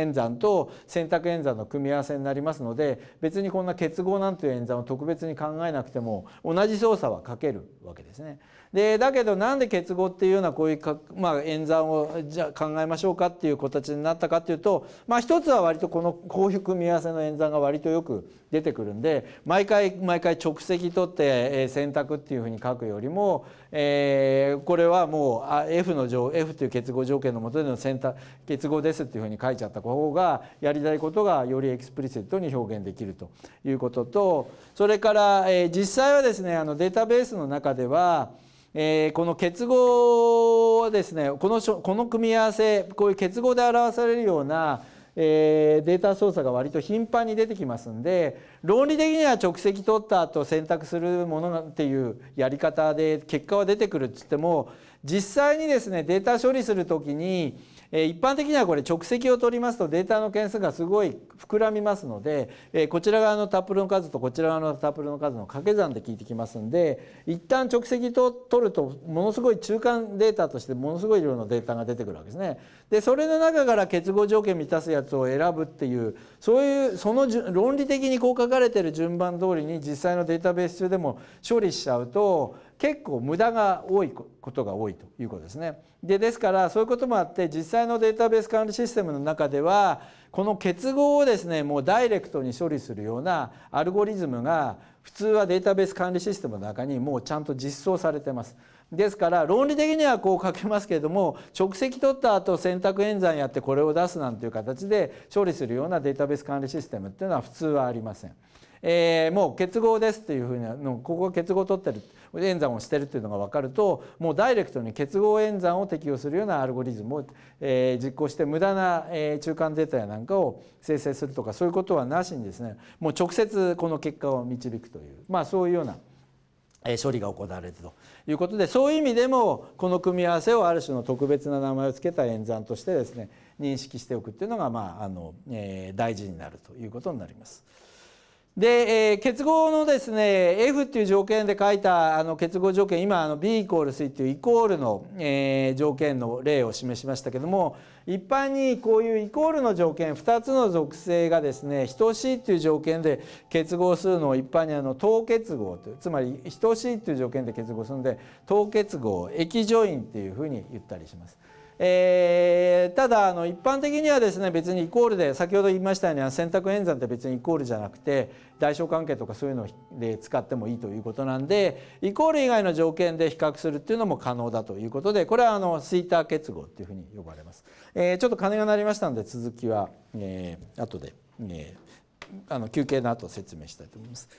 演算と選択演算の組み合わせになりますので別にこんな結合なんていう演算を特別に考えなくても同じ操作は書けるわけですね。でだけどなんで結合っていうようなこういうか、まあ、演算をじゃ考えましょうかっていう形になったかっていうと、まあ、一つは割とこのこういう組み合わせの演算が割とよく出てくるんで毎回毎回直積取って選択っていうふうに書くよりも、えー、これはもう F の条 F という結合条件のもとでの選択結合ですっていうふうに書いちゃった方がやりたいことがよりエクスプリシットに表現できるということとそれから、え実際はですねあのデータベースの中ではえー、この結合はですねこのこの組み合わせこういう結合で表されるようなえー、データ操作が割と頻繁に出てきますんで論理的には直積取った後選択するものっていうやり方で結果は出てくるっつっても実際にですねデータ処理する時にえ一般的にはこれ直積を取りますとデータの件数がすごい膨らみますので、えこちら側のタップルの数とこちら側のタップルの数の掛け算で聞いてきますんで一旦直積と取るとものすごい中間データとしてものすごい量のデータが出てくるわけですね。でそれの中から結合条件満たすやつを選ぶっていうそういうその論理的にこう書かれてる順番通りに実際のデータベース中でも処理しちゃうと結構無駄が多いことが多いということですね。でですからそういうこともあって実際のデータベース管理システムの中ではこの結合をですねもうダイレクトに処理するようなアルゴリズムが普通はデータベース管理システムの中にもうちゃんと実装されてます。ですから論理的にはこう書けますけれども直積取った後選択演算やってこれを出すなんていう形で処理するようなデータベース管理システムっていうのは普通はありません。えー、もう結合ですっていうふうなのここ結合取ってる演算をしてるっていうのが分かるともうダイレクトに結合演算を適用するようなアルゴリズムを、え実行して無駄な、え中間データやなんかを生成するとかそういうことはなしにですねもう直接この結果を導くというまあそういうような。処理が行われるということでそういう意味でもこの組み合わせをある種の特別な名前を付けた演算としてですね認識しておくっていうのが、まああのえ大事になるということになります。で、えー、結合のですね F っていう条件で書いたあの結合条件今あの B イコール水っていうイコールの、えー、条件の例を示しましたけども一般にこういうイコールの条件2つの属性がですね等しいっていう条件で結合するのを一般にあの等結合というつまり等しいっていう条件で結合するので等結合液ジョインっていうふうに言ったりします。えー、ただあの一般的にはですね別にイコールで先ほど言いましたように選択演算って別にイコールじゃなくて代償関係とかそういうので使ってもいいということなんでイコール以外の条件で比較するっていうのも可能だということでこれはあのスイーター結合っていうふうに呼ばれます。えー、ちょっと鐘が鳴りましたので続きは、えー、後で、えー、あの休憩の後説明したいと思います。